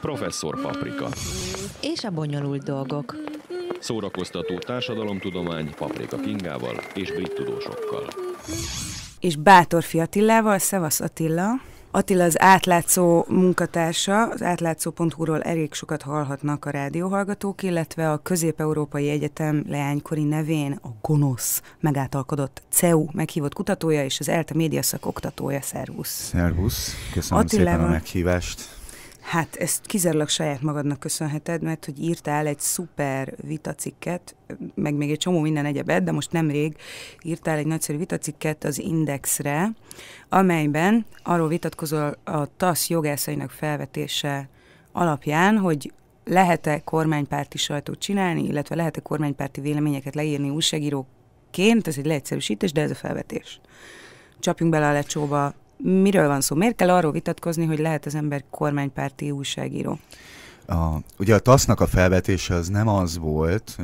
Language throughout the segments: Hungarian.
Professzor Paprika. És a bonyolult dolgok. Szórakoztató társadalomtudomány Paprika Kingával és brit tudósokkal. És Bátor Fiatillával, Szevasz Attila. Attila az átlátszó munkatársa, az átlátszó.hu-ról elég sokat hallhatnak a rádióhallgatók, illetve a Közép-Európai Egyetem leánykori nevén a GONOSZ megátalkodott CEU meghívott kutatója és az ELTE médiaszak oktatója. Szervusz! Szervusz! Köszönöm Attilával... szépen a meghívást! Hát ezt kizárólag saját magadnak köszönheted, mert hogy írtál egy szuper vitacikket, meg még egy csomó minden egyebet, de most nemrég írtál egy nagyszerű vitacikket az Indexre, amelyben arról vitatkozol a TASZ jogászainak felvetése alapján, hogy lehet-e kormánypárti sajtót csinálni, illetve lehet-e kormánypárti véleményeket leírni újságíróként, ez egy leegyszerűsítés, de ez a felvetés. Csapjunk bele a lecsóba, miről van szó? Miért kell arról vitatkozni, hogy lehet az ember kormánypárti újságíró? A, ugye a TASZ-nak a felvetése az nem az volt,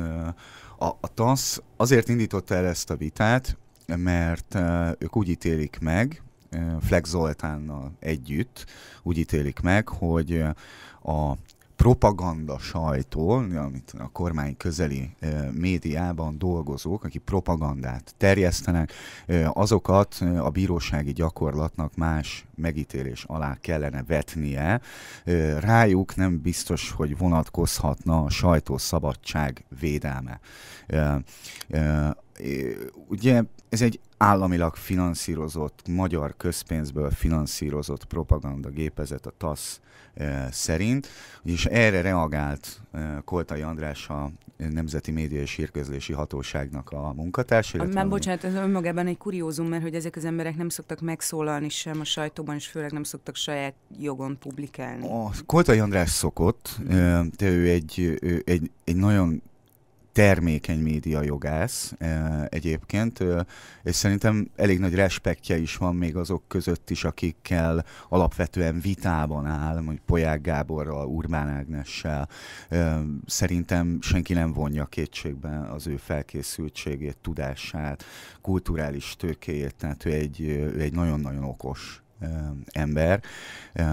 a, a TASZ azért indította el ezt a vitát, mert ők úgy ítélik meg, Flex Zoltánnal együtt úgy ítélik meg, hogy a propaganda sajtó, amit a kormány közeli médiában dolgozók, akik propagandát terjesztenek, azokat a bírósági gyakorlatnak más megítélés alá kellene vetnie. Rájuk nem biztos, hogy vonatkozhatna a sajtószabadság védelme. Ugye ez egy államilag finanszírozott, magyar közpénzből finanszírozott propaganda gépezet a TASZ szerint, és erre reagált Koltai András a Nemzeti Média és Hírközlési Hatóságnak a munkatársa. Nem, bocsánat, ez önmagában egy kuriózum, mert hogy ezek az emberek nem szoktak megszólalni sem a sajtó országokban is főleg nem szoktak saját jogon publikálni. A Koltai András szokott, de ő egy, ő egy, egy nagyon termékeny média jogász egyébként, és szerintem elég nagy respektje is van még azok között is, akikkel alapvetően vitában áll, mondjuk Poják Gáborral, Urbán Ágnessel. Szerintem senki nem vonja kétségbe az ő felkészültségét, tudását, kulturális tőkéjét, tehát ő egy, ő egy nagyon-nagyon okos Eh, ember. Eh,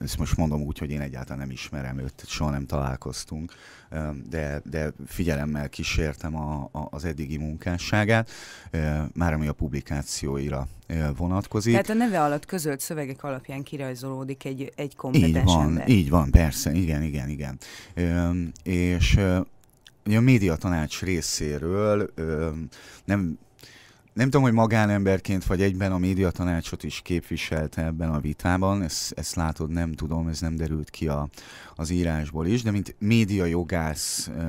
ezt most mondom úgy, hogy én egyáltalán nem ismerem őt, soha nem találkoztunk, eh, de, de figyelemmel kísértem a, a, az eddigi munkásságát, már ami a publikációira vonatkozik. Tehát a neve alatt közölt szövegek alapján kirajzolódik egy, egy kompetens így van, ember. Így van, persze, igen, igen, igen. És a média tanács részéről nem nem tudom, hogy magánemberként vagy egyben a médiatanácsot is képviselte ebben a vitában, ezt, ezt látod, nem tudom, ez nem derült ki a, az írásból is, de mint jogász ö,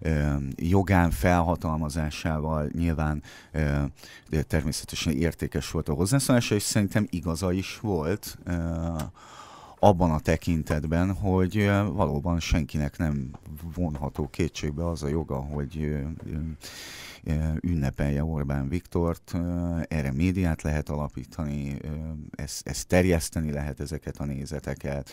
ö, jogán felhatalmazásával nyilván ö, de természetesen értékes volt a hozzászólása, és szerintem igaza is volt ö, abban a tekintetben, hogy ö, valóban senkinek nem vonható kétségbe az a joga, hogy ö, ö, ünnepelje Orbán Viktort, erre médiát lehet alapítani, ezt, ezt terjeszteni lehet ezeket a nézeteket,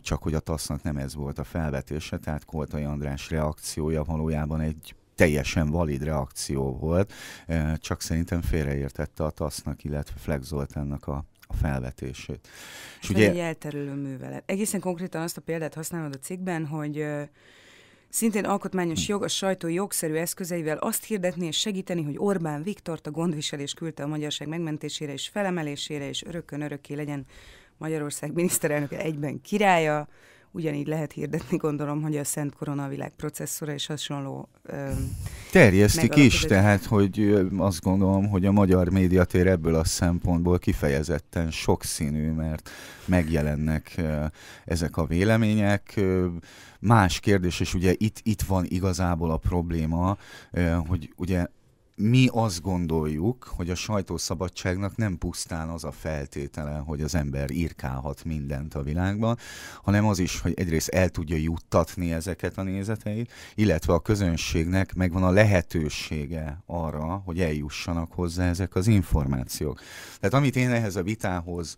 csak hogy a TASZ-nak nem ez volt a felvetése, tehát Koltai András reakciója valójában egy teljesen valid reakció volt, csak szerintem félreértette a TASZ-nak, illetve Flex Zoltánnak a a felvetését. És ugye... egy elterülő művelet. Egészen konkrétan azt a példát használod a cikkben, hogy Szintén alkotmányos jog a sajtó jogszerű eszközeivel azt hirdetni és segíteni, hogy Orbán Viktor a gondviselés küldte a magyarság megmentésére és felemelésére, és örökön örökké legyen Magyarország miniszterelnöke egyben királya, ugyanígy lehet hirdetni, gondolom, hogy a Szent Korona világ processzora és hasonló. Terjesztik is, tehát, hogy azt gondolom, hogy a magyar médiatér ebből a szempontból kifejezetten sokszínű, mert megjelennek ezek a vélemények. Más kérdés, és ugye itt, itt van igazából a probléma, hogy ugye mi azt gondoljuk, hogy a sajtószabadságnak nem pusztán az a feltétele, hogy az ember irkálhat mindent a világban, hanem az is, hogy egyrészt el tudja juttatni ezeket a nézeteit, illetve a közönségnek megvan a lehetősége arra, hogy eljussanak hozzá ezek az információk. Tehát amit én ehhez a vitához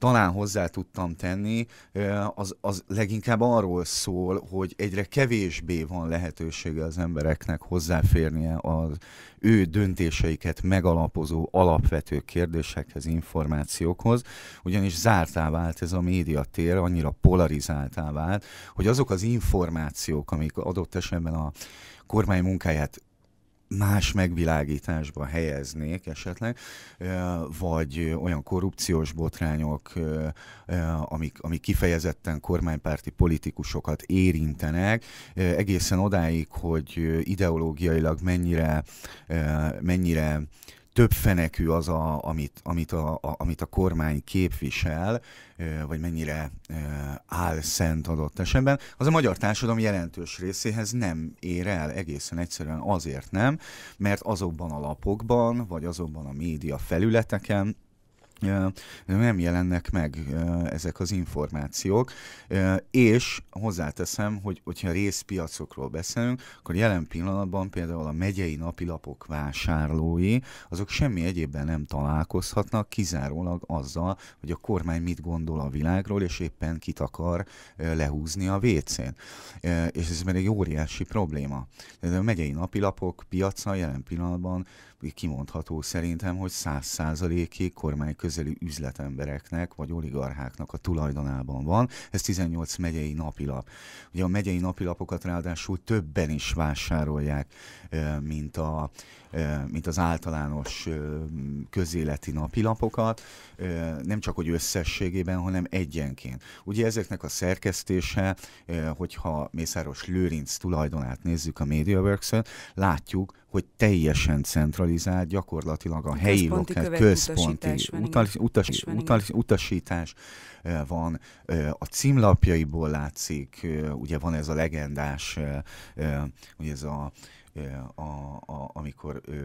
talán hozzá tudtam tenni, az, az leginkább arról szól, hogy egyre kevésbé van lehetősége az embereknek hozzáférnie az ő döntéseiket megalapozó alapvető kérdésekhez, információkhoz, ugyanis zártá vált ez a médiatér, annyira polarizáltá vált, hogy azok az információk, amik adott esetben a kormány munkáját más megvilágításba helyeznék esetleg, vagy olyan korrupciós botrányok, amik, amik kifejezetten kormánypárti politikusokat érintenek, egészen odáig, hogy ideológiailag mennyire, mennyire több fenekű az, a, amit, amit, a, a, amit a kormány képvisel, vagy mennyire szent adott esetben, az a magyar társadalom jelentős részéhez nem ér el, egészen egyszerűen azért nem, mert azokban a lapokban, vagy azokban a média felületeken, nem jelennek meg ezek az információk, és hozzáteszem, hogy hogyha részpiacokról beszélünk, akkor jelen pillanatban például a megyei napilapok vásárlói, azok semmi egyébben nem találkozhatnak, kizárólag azzal, hogy a kormány mit gondol a világról, és éppen kit akar lehúzni a vécén. És ez egy óriási probléma. De a megyei napilapok piaca jelen pillanatban kimondható szerintem, hogy száz kormány közeli üzletembereknek vagy oligarcháknak a tulajdonában van. Ez 18 megyei napilap. Ugye a megyei napilapokat ráadásul többen is vásárolják, mint a mint az általános közéleti napilapokat, nem csak hogy összességében, hanem egyenként. Ugye ezeknek a szerkesztése, hogyha Mészáros Lőrinc tulajdonát nézzük a MediaWorks-en, látjuk, hogy teljesen centralizált, gyakorlatilag a helyi lokál központi utasítás, utas, utas, utasítás van, a címlapjaiból látszik, ugye van ez a legendás, ugye ez a a, a, amikor ö,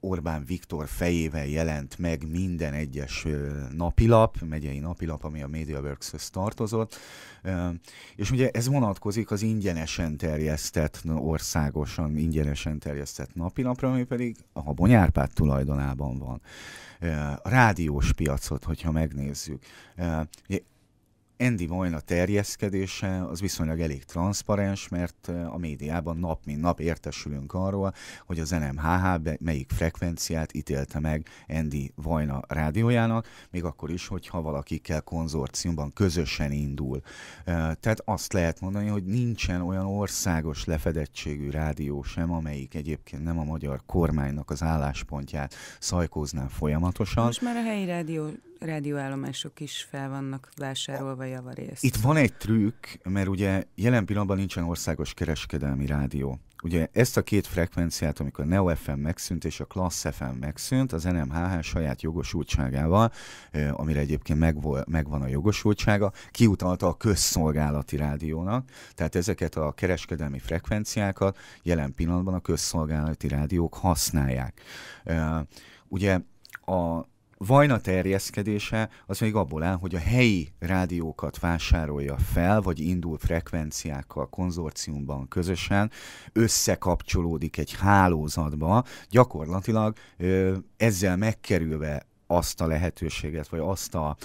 Orbán Viktor fejével jelent meg minden egyes ö, napilap, megyei napilap, ami a mediaworks hez tartozott, ö, és ugye ez vonatkozik az ingyenesen terjesztett, országosan ingyenesen terjesztett napilapra, ami pedig a Bonyárpád tulajdonában van. A rádiós piacot, hogyha megnézzük. Ugye Andy Moyna terjeszkedése az viszonylag elég transzparens, mert a médiában nap mint nap értesülünk arról, hogy az NMHH melyik frekvenciát ítélte meg Andy Vajna rádiójának, még akkor is, hogyha valakikkel konzorciumban közösen indul. Tehát azt lehet mondani, hogy nincsen olyan országos lefedettségű rádió sem, amelyik egyébként nem a magyar kormánynak az álláspontját szajkózná folyamatosan. Most már a helyi rádió rádióállomások is fel vannak vásárolva javarészt. Itt van egy trükk, mert ugye jelen pillanatban nincsen országos kereskedelmi rádió. Ugye ezt a két frekvenciát, amikor a Neo FM megszűnt és a Class FM megszűnt, az NMHH saját jogosultságával, amire egyébként megvol, megvan a jogosultsága, kiutalta a közszolgálati rádiónak, tehát ezeket a kereskedelmi frekvenciákat jelen pillanatban a közszolgálati rádiók használják. Ugye a Vajna terjeszkedése az még abból áll, hogy a helyi rádiókat vásárolja fel, vagy indul frekvenciákkal konzorciumban közösen, összekapcsolódik egy hálózatba, gyakorlatilag ö, ezzel megkerülve azt a lehetőséget, vagy azt a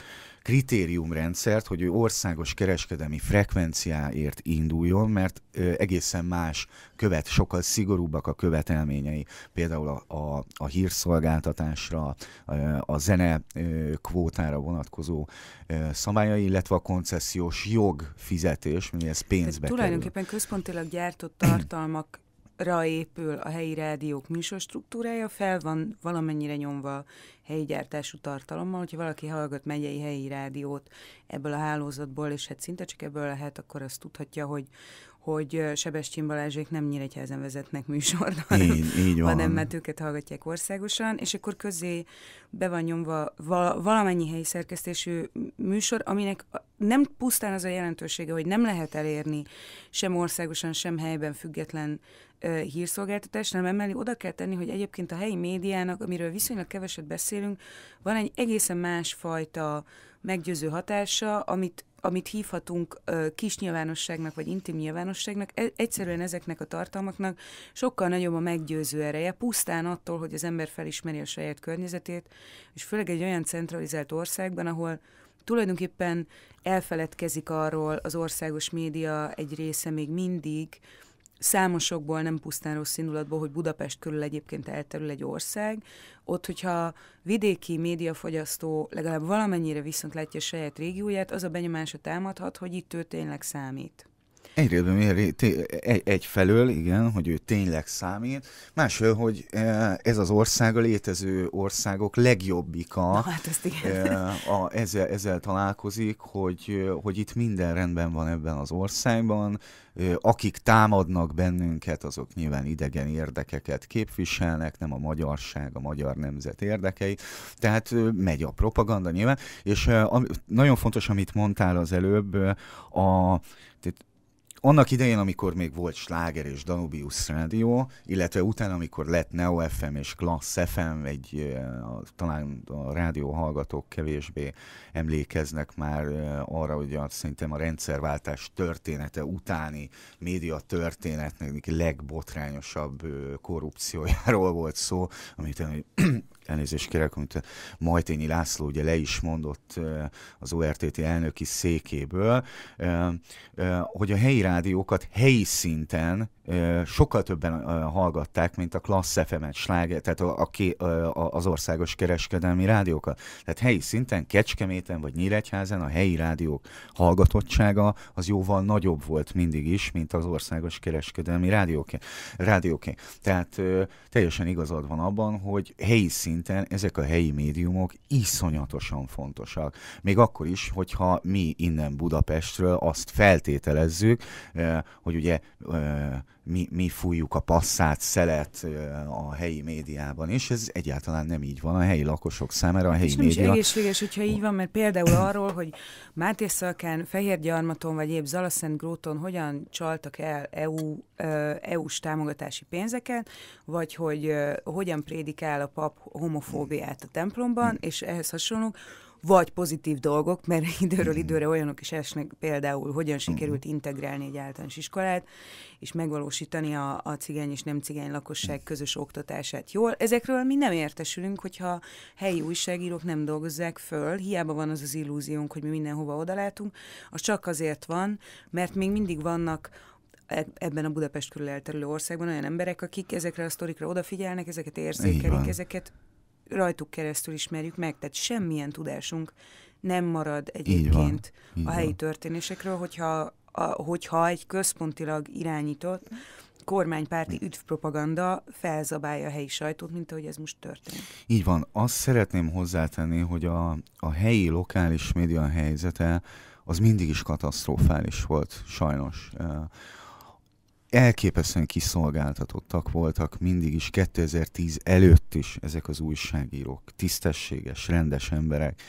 kritériumrendszert, hogy ő országos kereskedelmi frekvenciáért induljon, mert egészen más követ, sokkal szigorúbbak a követelményei, például a, a, a hírszolgáltatásra, a zene kvótára vonatkozó szabályai, illetve a koncesziós jog fizetés, mi ez pénzbe Tehát Tulajdonképpen központilag gyártott tartalmak ra épül a helyi rádiók műsorstruktúrája, fel van valamennyire nyomva helyi gyártású tartalommal, hogyha valaki hallgat megyei helyi rádiót ebből a hálózatból, és hát szinte csak ebből lehet, akkor azt tudhatja, hogy, hogy Sebestyin Balázsék nem Nyíregyházen vezetnek műsort, így, így van. hanem mert őket hallgatják országosan, és akkor közé be van nyomva val- valamennyi helyi szerkesztésű műsor, aminek nem pusztán az a jelentősége, hogy nem lehet elérni sem országosan, sem helyben független uh, hírszolgáltatást, hanem emellé oda kell tenni, hogy egyébként a helyi médiának, amiről viszonylag keveset beszélünk, van egy egészen másfajta meggyőző hatása, amit amit hívhatunk kis nyilvánosságnak vagy intim nyilvánosságnak, e, egyszerűen ezeknek a tartalmaknak sokkal nagyobb a meggyőző ereje, pusztán attól, hogy az ember felismeri a saját környezetét, és főleg egy olyan centralizált országban, ahol tulajdonképpen elfeledkezik arról az országos média egy része még mindig, számosokból, nem pusztán rossz indulatból, hogy Budapest körül egyébként elterül egy ország, ott, hogyha vidéki médiafogyasztó legalább valamennyire viszont látja saját régióját, az a benyomása támadhat, hogy itt ő tényleg számít. Egyrészt miért egy, felől igen, hogy ő tényleg számít, Másfél, hogy e, ez az ország a létező országok legjobbika. Na, hát ezt igen. E, a, ezzel, ezzel találkozik, hogy, hogy itt minden rendben van ebben az országban, e, akik támadnak bennünket, azok nyilván idegen érdekeket képviselnek, nem a magyarság, a magyar nemzet érdekei. Tehát megy a propaganda nyilván, és nagyon fontos, amit mondtál az előbb, a, tehát annak idején, amikor még volt Sláger és Danubius Rádió, illetve utána, amikor lett Neo FM és Class FM, egy, talán a rádió hallgatók kevésbé emlékeznek már arra, hogy a, szerintem a rendszerváltás története utáni média történetnek legbotrányosabb korrupciójáról volt szó, amit elnézést kérek, amit Majtényi László ugye le is mondott az ORTT elnöki székéből, hogy a helyi rádiókat helyi szinten sokkal többen hallgatták, mint a Klassz fm sláger, tehát a, a, a, az országos kereskedelmi rádiókat. Tehát helyi szinten, Kecskeméten vagy Nyíregyházen a helyi rádiók hallgatottsága az jóval nagyobb volt mindig is, mint az országos kereskedelmi rádióké. rádióké. Tehát teljesen igazad van abban, hogy helyi szinten szinten ezek a helyi médiumok iszonyatosan fontosak. Még akkor is, hogyha mi innen Budapestről azt feltételezzük, eh, hogy ugye eh, mi, mi fújjuk a passzát, szelet a helyi médiában, és ez egyáltalán nem így van a helyi lakosok számára, a hát helyi és nem média. is egészséges, hogyha így van, mert például arról, hogy Máté Szalkán, Fehérgyarmaton vagy épp Zalaszent Gróton hogyan csaltak el EU, EU-s támogatási pénzeket, vagy hogy hogyan prédikál a pap homofóbiát a templomban, hm. és ehhez hasonlók, vagy pozitív dolgok, mert időről mhm. időre olyanok is esnek, például hogyan mhm. sikerült integrálni egy általános iskolát, és megvalósítani a, a cigány és nem cigány lakosság mhm. közös oktatását jól. Ezekről mi nem értesülünk, hogyha helyi újságírók nem dolgozzák föl, hiába van az az illúziónk, hogy mi mindenhova odalátunk, az csak azért van, mert még mindig vannak e, ebben a Budapest körül elterülő országban olyan emberek, akik ezekre a sztorikra odafigyelnek, ezeket érzékelik, ezeket rajtuk keresztül ismerjük meg, tehát semmilyen tudásunk nem marad egyébként így van, így a helyi van. történésekről, hogyha, a, hogyha egy központilag irányított kormánypárti üdvpropaganda felzabálja a helyi sajtót, mint ahogy ez most történik. Így van. Azt szeretném hozzátenni, hogy a, a helyi lokális média helyzete az mindig is katasztrofális volt, sajnos elképesztően kiszolgáltatottak voltak mindig is, 2010 előtt is ezek az újságírók, tisztességes, rendes emberek,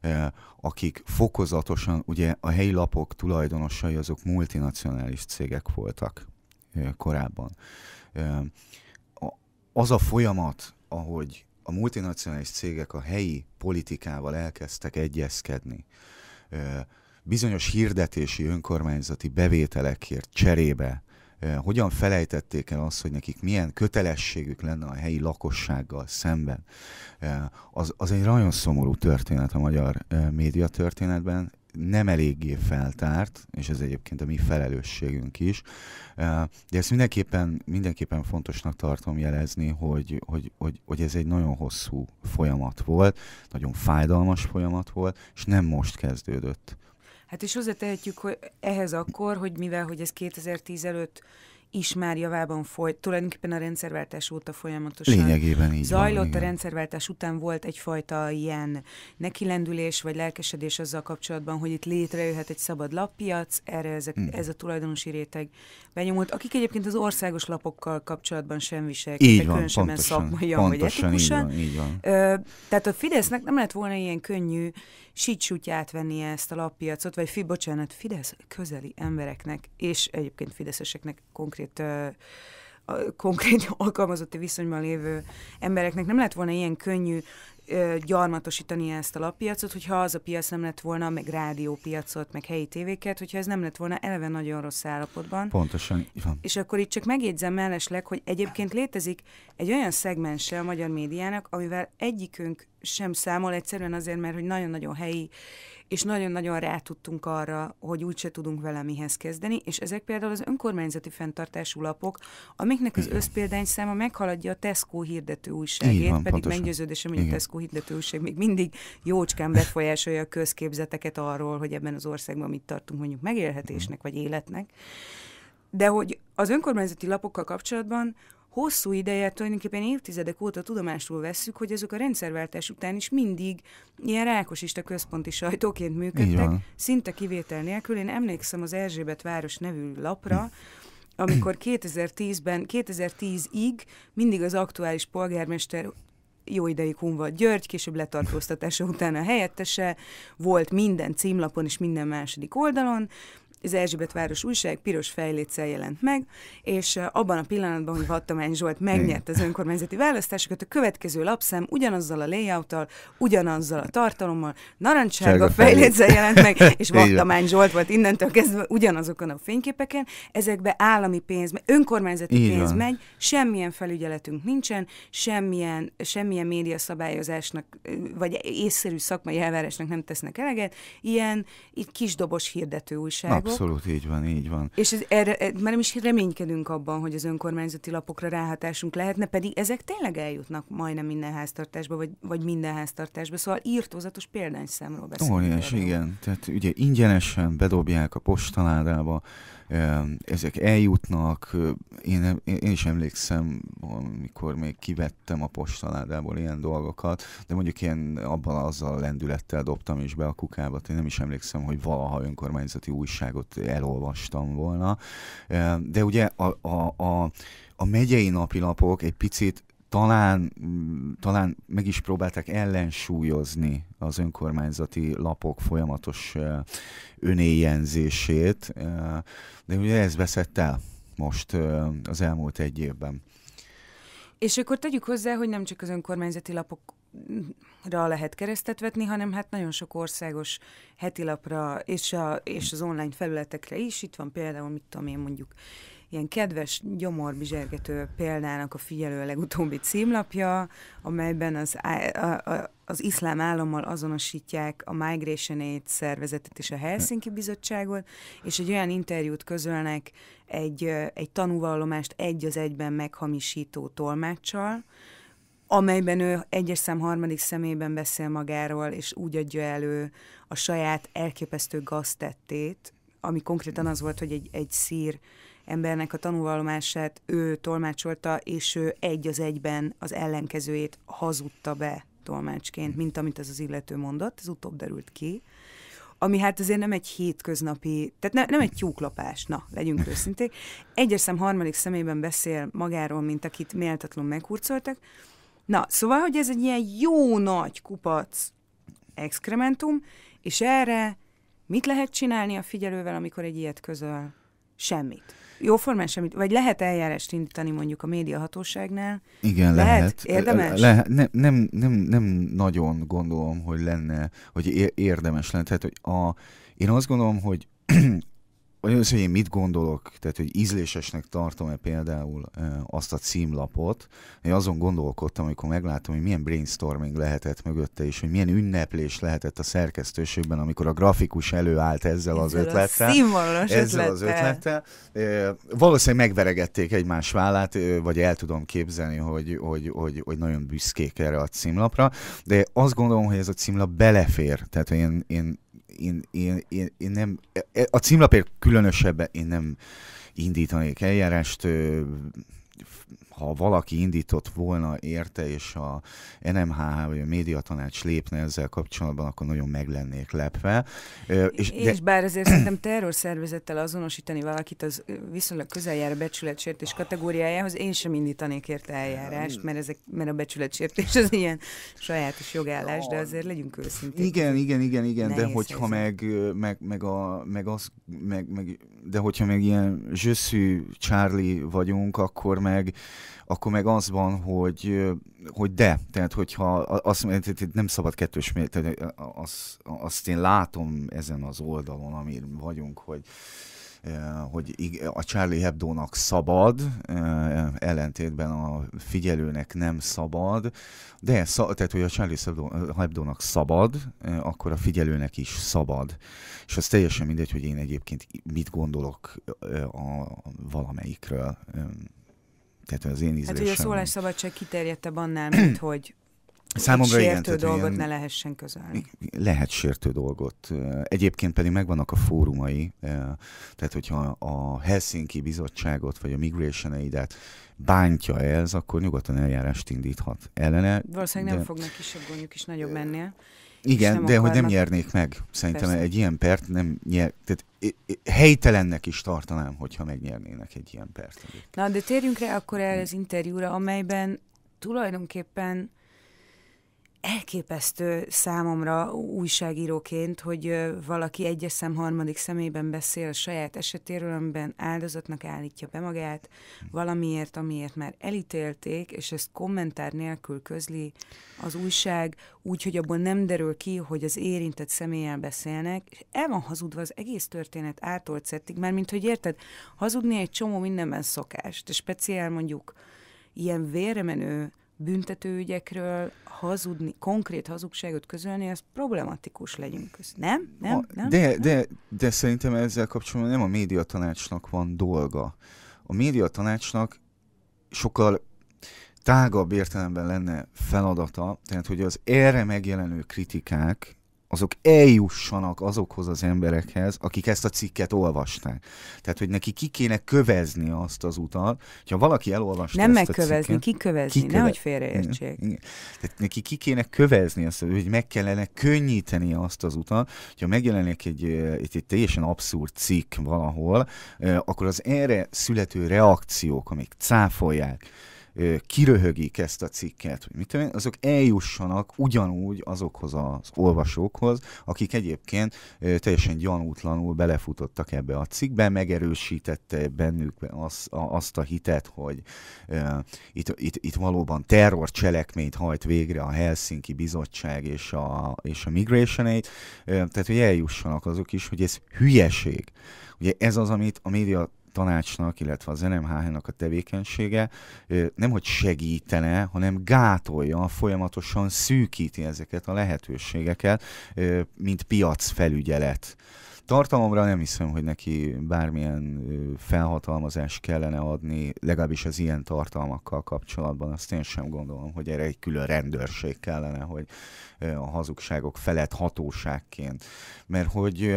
eh, akik fokozatosan, ugye a helyi lapok tulajdonosai azok multinacionális cégek voltak eh, korábban. Eh, az a folyamat, ahogy a multinacionális cégek a helyi politikával elkezdtek egyezkedni, bizonyos hirdetési önkormányzati bevételekért cserébe hogyan felejtették el azt, hogy nekik milyen kötelességük lenne a helyi lakossággal szemben, az, az egy nagyon szomorú történet a magyar média történetben, nem eléggé feltárt, és ez egyébként a mi felelősségünk is, de ezt mindenképpen, mindenképpen fontosnak tartom jelezni, hogy, hogy, hogy, hogy ez egy nagyon hosszú folyamat volt, nagyon fájdalmas folyamat volt, és nem most kezdődött. Hát és hozzátehetjük hogy ehhez akkor, hogy mivel hogy ez 2010 előtt is már javában folyt, tulajdonképpen a rendszerváltás óta folyamatosan Lényegében így zajlott. Van, igen. a rendszerváltás után volt egyfajta ilyen nekilendülés vagy lelkesedés azzal kapcsolatban, hogy itt létrejöhet egy szabad lappiac, erre ezek, mm. ez a tulajdonosi réteg benyomult, akik egyébként az országos lapokkal kapcsolatban sem viselkedtek, így van, különösen pontosan, szakmaian pontosan, vagy etikusan. Így van, így van. Ö, tehát a Fidesznek nem lett volna ilyen könnyű sítsútyát venni ezt a lappiacot, vagy fi, bocsánat, Fidesz közeli embereknek és egyébként fideszeseknek konkrét konkrét konkrét alkalmazotti viszonyban lévő embereknek nem lett volna ilyen könnyű gyarmatosítani ezt a lappiacot, hogyha az a piac nem lett volna, meg rádiópiacot, meg helyi tévéket, hogyha ez nem lett volna eleve nagyon rossz állapotban. Pontosan, van. És akkor itt csak megjegyzem mellesleg, hogy egyébként létezik egy olyan szegmense a magyar médiának, amivel egyikünk sem számol egyszerűen azért, mert hogy nagyon-nagyon helyi és nagyon-nagyon rá tudtunk arra, hogy úgyse tudunk vele mihez kezdeni, és ezek például az önkormányzati fenntartású lapok, amiknek az összpéldányszáma meghaladja a Tesco hirdető újságét, van, pedig pontosan. meggyőződésem, hogy a Tesco hirdető újság még mindig jócskán befolyásolja a közképzeteket arról, hogy ebben az országban mit tartunk mondjuk megélhetésnek mhm. vagy életnek. De hogy az önkormányzati lapokkal kapcsolatban hosszú ideje, tulajdonképpen évtizedek óta tudomásul vesszük, hogy ezek a rendszerváltás után is mindig ilyen rákosista központi sajtóként működtek, szinte kivétel nélkül. Én emlékszem az Erzsébet város nevű lapra, amikor 2010-ben, 2010-ig mindig az aktuális polgármester jó ideig volt György, később letartóztatása után a helyettese, volt minden címlapon és minden második oldalon, az Erzsébet város újság piros fejléccel jelent meg, és abban a pillanatban, hogy Vattamány Zsolt megnyert az önkormányzati választásokat, a következő lapszem ugyanazzal a layouttal, ugyanazzal a tartalommal, narancsárga fejléccel jelent meg, és Vattamány Zsolt volt innentől kezdve ugyanazokon a fényképeken, ezekbe állami pénz, önkormányzati Így pénz van. megy, semmilyen felügyeletünk nincsen, semmilyen, semmilyen média szabályozásnak vagy észszerű szakmai elvárásnak nem tesznek eleget, ilyen itt kisdobos hirdető újságot. Abszolút így van, így van. És ez, erre, e, már nem is reménykedünk abban, hogy az önkormányzati lapokra ráhatásunk lehetne, pedig ezek tényleg eljutnak majdnem minden háztartásba, vagy, vagy minden háztartásba, szóval írtózatos példányszámról beszélünk. Óriás, igen. Tehát ugye ingyenesen bedobják a postaládába, ezek eljutnak. Én, én is emlékszem, amikor még kivettem a postaládából ilyen dolgokat, de mondjuk én abban azzal a lendülettel dobtam is be a kukába, én nem is emlékszem, hogy valaha önkormányzati újságot újságot elolvastam volna. De ugye a, a, a, a megyei napilapok egy picit talán, talán meg is próbálták ellensúlyozni az önkormányzati lapok folyamatos önéjenzését, de ugye ez veszett el most az elmúlt egy évben. És akkor tegyük hozzá, hogy nem csak az önkormányzati lapok ra lehet keresztet vetni, hanem hát nagyon sok országos hetilapra és, a, és az online felületekre is. Itt van például, mit tudom én mondjuk, ilyen kedves, gyomorbizsergető példának a figyelő legutóbbi címlapja, amelyben az, a, a, az iszlám állammal azonosítják a Migration Aid szervezetet és a Helsinki Bizottságot, és egy olyan interjút közölnek egy, egy tanúvallomást egy az egyben meghamisító tolmáccsal, amelyben ő egyes szám harmadik szemében beszél magáról, és úgy adja elő a saját elképesztő gaztettét, ami konkrétan az volt, hogy egy, egy szír embernek a tanulvallomását ő tolmácsolta, és ő egy az egyben az ellenkezőjét hazudta be tolmácsként, mint amit ez az illető mondott, ez utóbb derült ki ami hát azért nem egy hétköznapi, tehát ne, nem egy tyúklapás, na, legyünk őszinték. Egyes szem harmadik szemében beszél magáról, mint akit méltatlan meghurcoltak, Na, szóval, hogy ez egy ilyen jó nagy kupac exkrementum, és erre mit lehet csinálni a figyelővel, amikor egy ilyet közöl? Semmit. Jóformán semmit. Vagy lehet eljárást indítani mondjuk a médiahatóságnál? Igen, lehet. lehet. Érdemes? Le, nem, nem, nem, nem nagyon gondolom, hogy lenne, hogy érdemes lenne. Tehát, hogy a, én azt gondolom, hogy vagy az, hogy én mit gondolok, tehát hogy ízlésesnek tartom-e például azt a címlapot, én azon gondolkodtam, amikor megláttam, hogy milyen brainstorming lehetett mögötte, és hogy milyen ünneplés lehetett a szerkesztőségben, amikor a grafikus előállt ezzel, ezzel az ötlettel. ezzel ötlettel. az ötlettel. Valószínűleg megveregették egymás vállát, vagy el tudom képzelni, hogy, hogy, hogy, hogy nagyon büszkék erre a címlapra, de azt gondolom, hogy ez a címlap belefér. Tehát én, én én, én, én, én nem, e, a címlapért különösebben én nem indítanék eljárást, ha valaki indított volna érte, és a NMH vagy a médiatanács lépne ezzel kapcsolatban, akkor nagyon meg lennék lepve. És, de... és bár ezért szerintem terrorszervezettel azonosítani valakit az viszonylag közel jár a becsületsértés kategóriájához, én sem indítanék érte eljárást, mert, ezek, mert a becsületsértés az ilyen sajátos jogállás, de azért legyünk őszinték. Igen, igen, igen, igen, de hogyha meg, meg, meg, a, meg az, meg, meg, de hogyha meg ilyen zsöszű Charlie vagyunk, akkor meg akkor meg az van, hogy, hogy de, tehát hogyha azt nem szabad kettős tehát azt, azt én látom ezen az oldalon, amin vagyunk, hogy hogy a Charlie Hebdo-nak szabad, ellentétben a figyelőnek nem szabad, de szab, tehát, hogy a Charlie Hebdo-nak szabad, akkor a figyelőnek is szabad. És az teljesen mindegy, hogy én egyébként mit gondolok a valamelyikről tehát az én hát, ízlésem. Hát ugye a szólásszabadság kiterjedtebb annál, mint hogy Számomra egy sértő igen, dolgot ilyen, ne lehessen közölni. Lehet sértő dolgot. Egyébként pedig megvannak a fórumai, eh, tehát hogyha a Helsinki bizottságot vagy a Migration Aid-et bántja ez, akkor nyugodtan eljárást indíthat ellene. Valószínűleg nem fognak kisebb gondjuk is nagyobb mennél. Igen, nem de akarnak. hogy nem nyernék meg. Szerintem Persze. egy ilyen pert nem nyer. Tehát helytelennek is tartanám, hogyha megnyernének egy ilyen pert. Na, de térjünk rá akkor erre az interjúra, amelyben tulajdonképpen elképesztő számomra újságíróként, hogy valaki egyes szem harmadik szemében beszél a saját esetéről, amiben áldozatnak állítja be magát valamiért, amiért már elítélték, és ezt kommentár nélkül közli az újság, úgy, hogy abból nem derül ki, hogy az érintett személlyel beszélnek, és el van hazudva az egész történet ától cettig, mert mint hogy érted, hazudni egy csomó mindenben szokás, de speciál mondjuk ilyen véremenő büntetőügyekről hazudni, konkrét hazugságot közölni, ez problematikus legyünk köz. Nem? Nem? A, nem? De, nem? De, de szerintem ezzel kapcsolatban nem a média tanácsnak van dolga. A média tanácsnak sokkal tágabb értelemben lenne feladata, tehát hogy az erre megjelenő kritikák, azok eljussanak azokhoz az emberekhez, akik ezt a cikket olvasták. Tehát, hogy neki ki kéne kövezni azt az utat, hogyha valaki elolvasta Nem ezt megkövezni, a cikket, kikövezni, kiköve... nehogy félreértsék. Tehát neki ki kéne kövezni azt, hogy meg kellene könnyíteni azt az utat, hogyha megjelenik egy, egy, eh, egy teljesen abszurd cikk valahol, eh, akkor az erre születő reakciók, amik cáfolják, kiröhögik ezt a cikket, hogy mit azok eljussanak ugyanúgy azokhoz az olvasókhoz, akik egyébként teljesen gyanútlanul belefutottak ebbe a cikkbe, megerősítette bennük az, a, azt a hitet, hogy e, itt, itt, itt valóban terrorcselekményt hajt végre a Helsinki Bizottság és a, és a Migration Aid, e, tehát hogy eljussanak azok is, hogy ez hülyeség. Ugye ez az, amit a média tanácsnak, illetve az NMHH-nak a tevékenysége nemhogy segítene, hanem gátolja, folyamatosan szűkíti ezeket a lehetőségeket, mint piacfelügyelet. Tartalomra nem hiszem, hogy neki bármilyen felhatalmazást kellene adni, legalábbis az ilyen tartalmakkal kapcsolatban. Azt én sem gondolom, hogy erre egy külön rendőrség kellene, hogy a hazugságok felett hatóságként. Mert hogy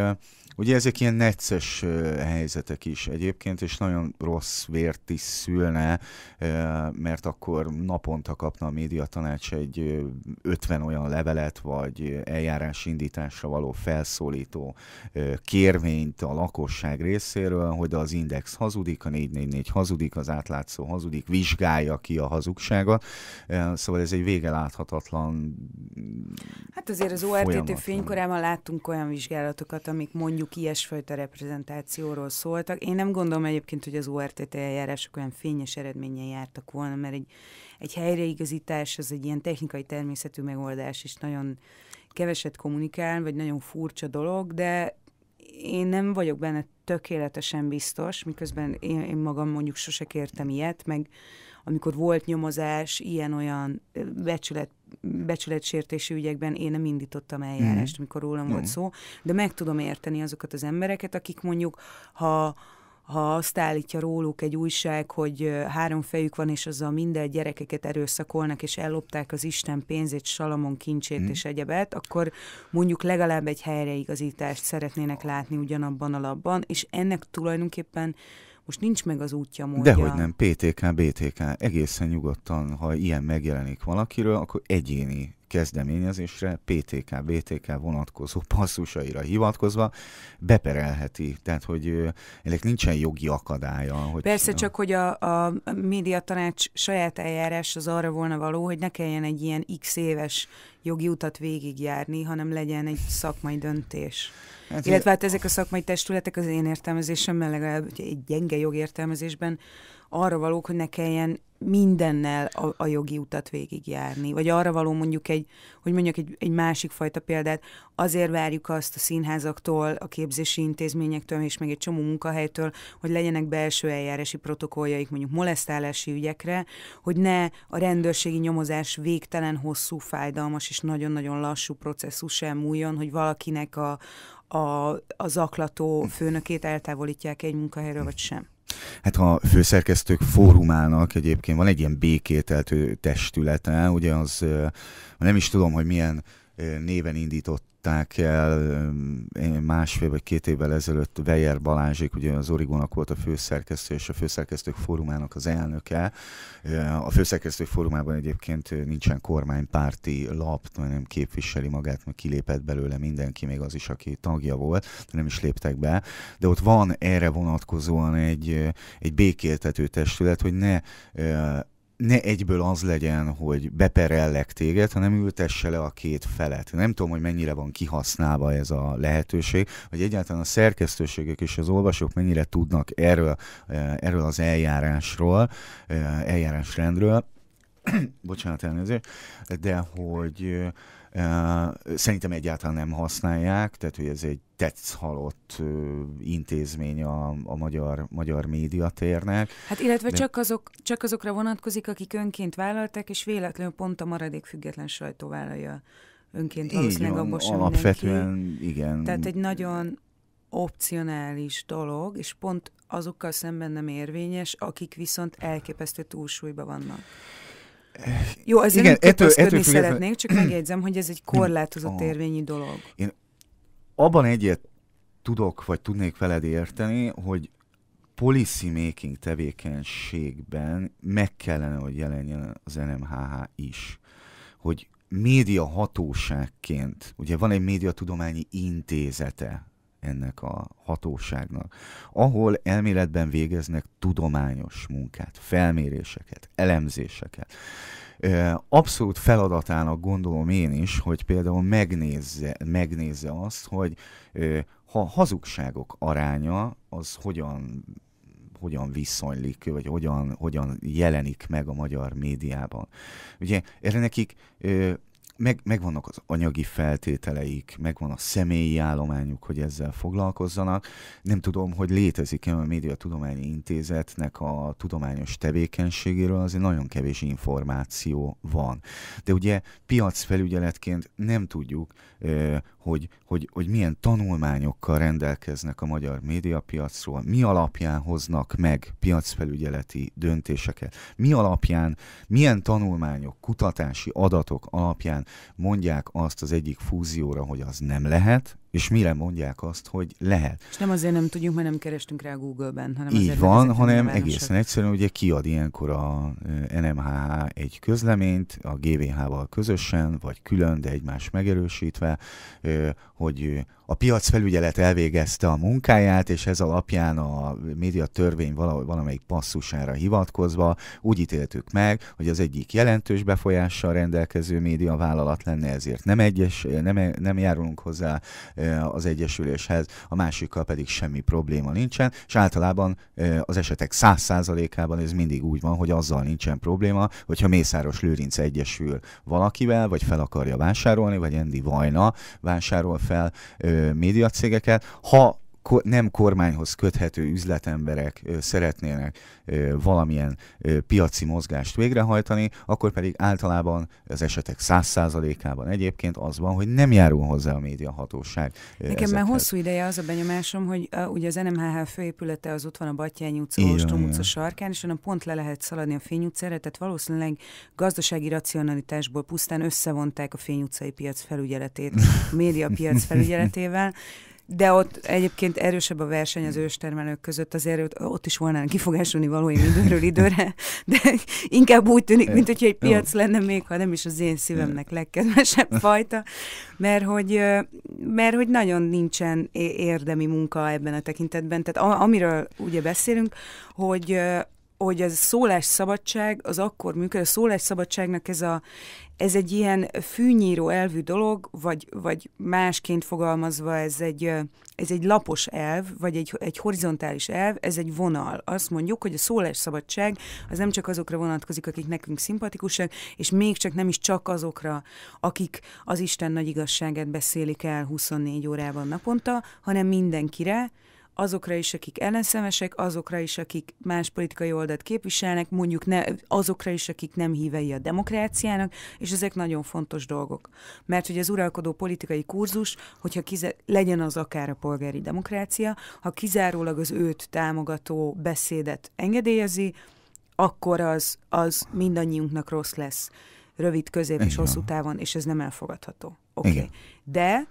Ugye ezek ilyen necces helyzetek is egyébként, és nagyon rossz vért is szülne, mert akkor naponta kapna a tanács egy 50 olyan levelet, vagy eljárás indításra való felszólító kérvényt a lakosság részéről, hogy az Index hazudik, a 444 hazudik, az átlátszó hazudik, vizsgálja ki a hazugságot. Szóval ez egy vége láthatatlan Hát azért az ORTT fénykorában láttunk olyan vizsgálatokat, amik mondjuk mondjuk ilyesfajta reprezentációról szóltak. Én nem gondolom egyébként, hogy az ORTT eljárások olyan fényes eredménnyel jártak volna, mert egy, egy helyreigazítás az egy ilyen technikai természetű megoldás, és nagyon keveset kommunikál, vagy nagyon furcsa dolog, de én nem vagyok benne tökéletesen biztos, miközben én, én magam mondjuk sose kértem ilyet, meg amikor volt nyomozás, ilyen-olyan becsület becsületsértési ügyekben én nem indítottam eljárást, mm. amikor rólam mm. volt mhm. szó, de meg tudom érteni azokat az embereket, akik mondjuk, ha ha azt állítja róluk egy újság, hogy három fejük van, és azzal minden gyerekeket erőszakolnak, és ellopták az Isten pénzét, Salamon kincsét mm. és egyebet, akkor mondjuk legalább egy helyreigazítást szeretnének látni ugyanabban a labban, és ennek tulajdonképpen most nincs meg az útja módja. Dehogy nem, PTK, BTK, egészen nyugodtan, ha ilyen megjelenik valakiről, akkor egyéni kezdeményezésre PTK, BTK vonatkozó passzusaira hivatkozva beperelheti. Tehát, hogy ennek nincsen jogi akadálya. Hogy Persze, a... csak hogy a, a médiatanács saját eljárás az arra volna való, hogy ne kelljen egy ilyen x éves jogi utat végigjárni, hanem legyen egy szakmai döntés. Hát, Illetve hát ezek a szakmai testületek az én értelmezésemben, legalább egy gyenge jogértelmezésben arra valók, hogy ne kelljen mindennel a, a jogi utat végigjárni. Vagy arra való mondjuk egy, hogy mondjuk egy, egy másik fajta példát, azért várjuk azt a színházaktól, a képzési intézményektől és még egy csomó munkahelytől, hogy legyenek belső eljárási protokolljaik mondjuk molesztálási ügyekre, hogy ne a rendőrségi nyomozás végtelen hosszú, fájdalmas és nagyon-nagyon lassú processzus múljon, hogy valakinek a, a, a zaklató főnökét eltávolítják egy munkahelyről, vagy sem. Hát a főszerkesztők fórumának egyébként van egy ilyen békételtő testülete, ugye az, nem is tudom, hogy milyen néven indított indították el másfél vagy két évvel ezelőtt Vejer Balázsék, ugye az Origónak volt a főszerkesztő és a főszerkesztők fórumának az elnöke. A főszerkesztők fórumában egyébként nincsen kormánypárti lap, nem képviseli magát, mert kilépett belőle mindenki, még az is, aki tagja volt, nem is léptek be. De ott van erre vonatkozóan egy, egy békéltető testület, hogy ne ne egyből az legyen, hogy beperellek téged, hanem ültesse le a két felet. Nem tudom, hogy mennyire van kihasználva ez a lehetőség, hogy egyáltalán a szerkesztőségek és az olvasók mennyire tudnak erről, eh, erről az eljárásról, eh, eljárásrendről, bocsánat elnézést, de hogy eh, szerintem egyáltalán nem használják, tehát hogy ez egy tetsz halott intézmény a, a magyar, magyar médiatérnek. Hát illetve de... csak, azok, csak azokra vonatkozik, akik önként vállalták, és véletlenül pont a maradék független sajtó vállalja önként valószínűleg abból sem Alapvetően mindenki. igen. Tehát egy nagyon opcionális dolog, és pont azokkal szemben nem érvényes, akik viszont elképesztő túlsúlyban vannak. Eh, Jó, ezért nem ettől, ettől szeretnék, csak megjegyzem, hogy ez egy korlátozott érvényi dolog. Én abban egyet tudok, vagy tudnék veled érteni, hogy policy making tevékenységben meg kellene, hogy jelenjen az NMHH is. Hogy média hatóságként, ugye van egy média tudományi intézete ennek a hatóságnak, ahol elméletben végeznek tudományos munkát, felméréseket, elemzéseket abszolút feladatának gondolom én is, hogy például megnézze, megnézze azt, hogy ha a hazugságok aránya az hogyan hogyan viszonylik, vagy hogyan, hogyan jelenik meg a magyar médiában. Ugye erre nekik meg, megvannak az anyagi feltételeik, megvan a személyi állományuk, hogy ezzel foglalkozzanak. Nem tudom, hogy létezik-e a Média Tudományi Intézetnek a tudományos tevékenységéről, azért nagyon kevés információ van. De ugye piacfelügyeletként nem tudjuk, hogy, hogy, hogy milyen tanulmányokkal rendelkeznek a magyar médiapiacról, mi alapján hoznak meg piacfelügyeleti döntéseket, mi alapján, milyen tanulmányok, kutatási adatok alapján mondják azt az egyik fúzióra, hogy az nem lehet, és mire mondják azt, hogy lehet. És nem azért nem tudjuk, mert nem kerestünk rá Google-ben, hanem Így azért van, hanem egészen egyszerűen ugye kiad ilyenkor a NMHH egy közleményt, a GVH-val közösen, vagy külön, de egymás megerősítve, hogy a piac felügyelet elvégezte a munkáját, és ez alapján a média törvény valamelyik passzusára hivatkozva úgy ítéltük meg, hogy az egyik jelentős befolyással rendelkező média vállalat lenne, ezért nem, egyes, nem, nem járulunk hozzá az egyesüléshez, a másikkal pedig semmi probléma nincsen, és általában az esetek 100%-ában ez mindig úgy van, hogy azzal nincsen probléma, hogyha Mészáros Lőrinc egyesül valakivel, vagy fel akarja vásárolni, vagy Endi Vajna vásárol fel ö, médiacégeket. Ha nem kormányhoz köthető üzletemberek szeretnének valamilyen piaci mozgást végrehajtani, akkor pedig általában az esetek 100%-ában egyébként az van, hogy nem járul hozzá a médiahatóság. Nekem ezekhez. már hosszú ideje az a benyomásom, hogy a, ugye az NMHH főépülete az ott van a Batyány utca, Ostrom utca sarkán, és onnan pont le lehet szaladni a Fény utcára, tehát valószínűleg gazdasági racionalitásból pusztán összevonták a Fény utcai piac felügyeletét a piac felügyeletével, de ott egyébként erősebb a verseny az őstermelők között, azért ott, is volnának kifogásolni valójában időről időre, de inkább úgy tűnik, mint hogyha egy piac lenne még, ha nem is az én szívemnek legkedvesebb fajta, mert hogy, mert hogy nagyon nincsen érdemi munka ebben a tekintetben. Tehát amiről ugye beszélünk, hogy hogy ez szólásszabadság az akkor működik, a szólásszabadságnak ez, a, ez egy ilyen fűnyíró elvű dolog, vagy, vagy másként fogalmazva ez egy, ez egy lapos elv, vagy egy, egy horizontális elv, ez egy vonal. Azt mondjuk, hogy a szólásszabadság az nem csak azokra vonatkozik, akik nekünk szimpatikusak, és még csak nem is csak azokra, akik az Isten nagy igazságát beszélik el 24 órában naponta, hanem mindenkire, azokra is, akik ellenszemesek, azokra is, akik más politikai oldalt képviselnek, mondjuk ne, azokra is, akik nem hívei a demokráciának, és ezek nagyon fontos dolgok. Mert hogy az uralkodó politikai kurzus, hogyha kize- legyen az akár a polgári demokrácia, ha kizárólag az őt támogató beszédet engedélyezi, akkor az, az mindannyiunknak rossz lesz rövid, közép és hosszú távon, és ez nem elfogadható. Oké. Okay. De,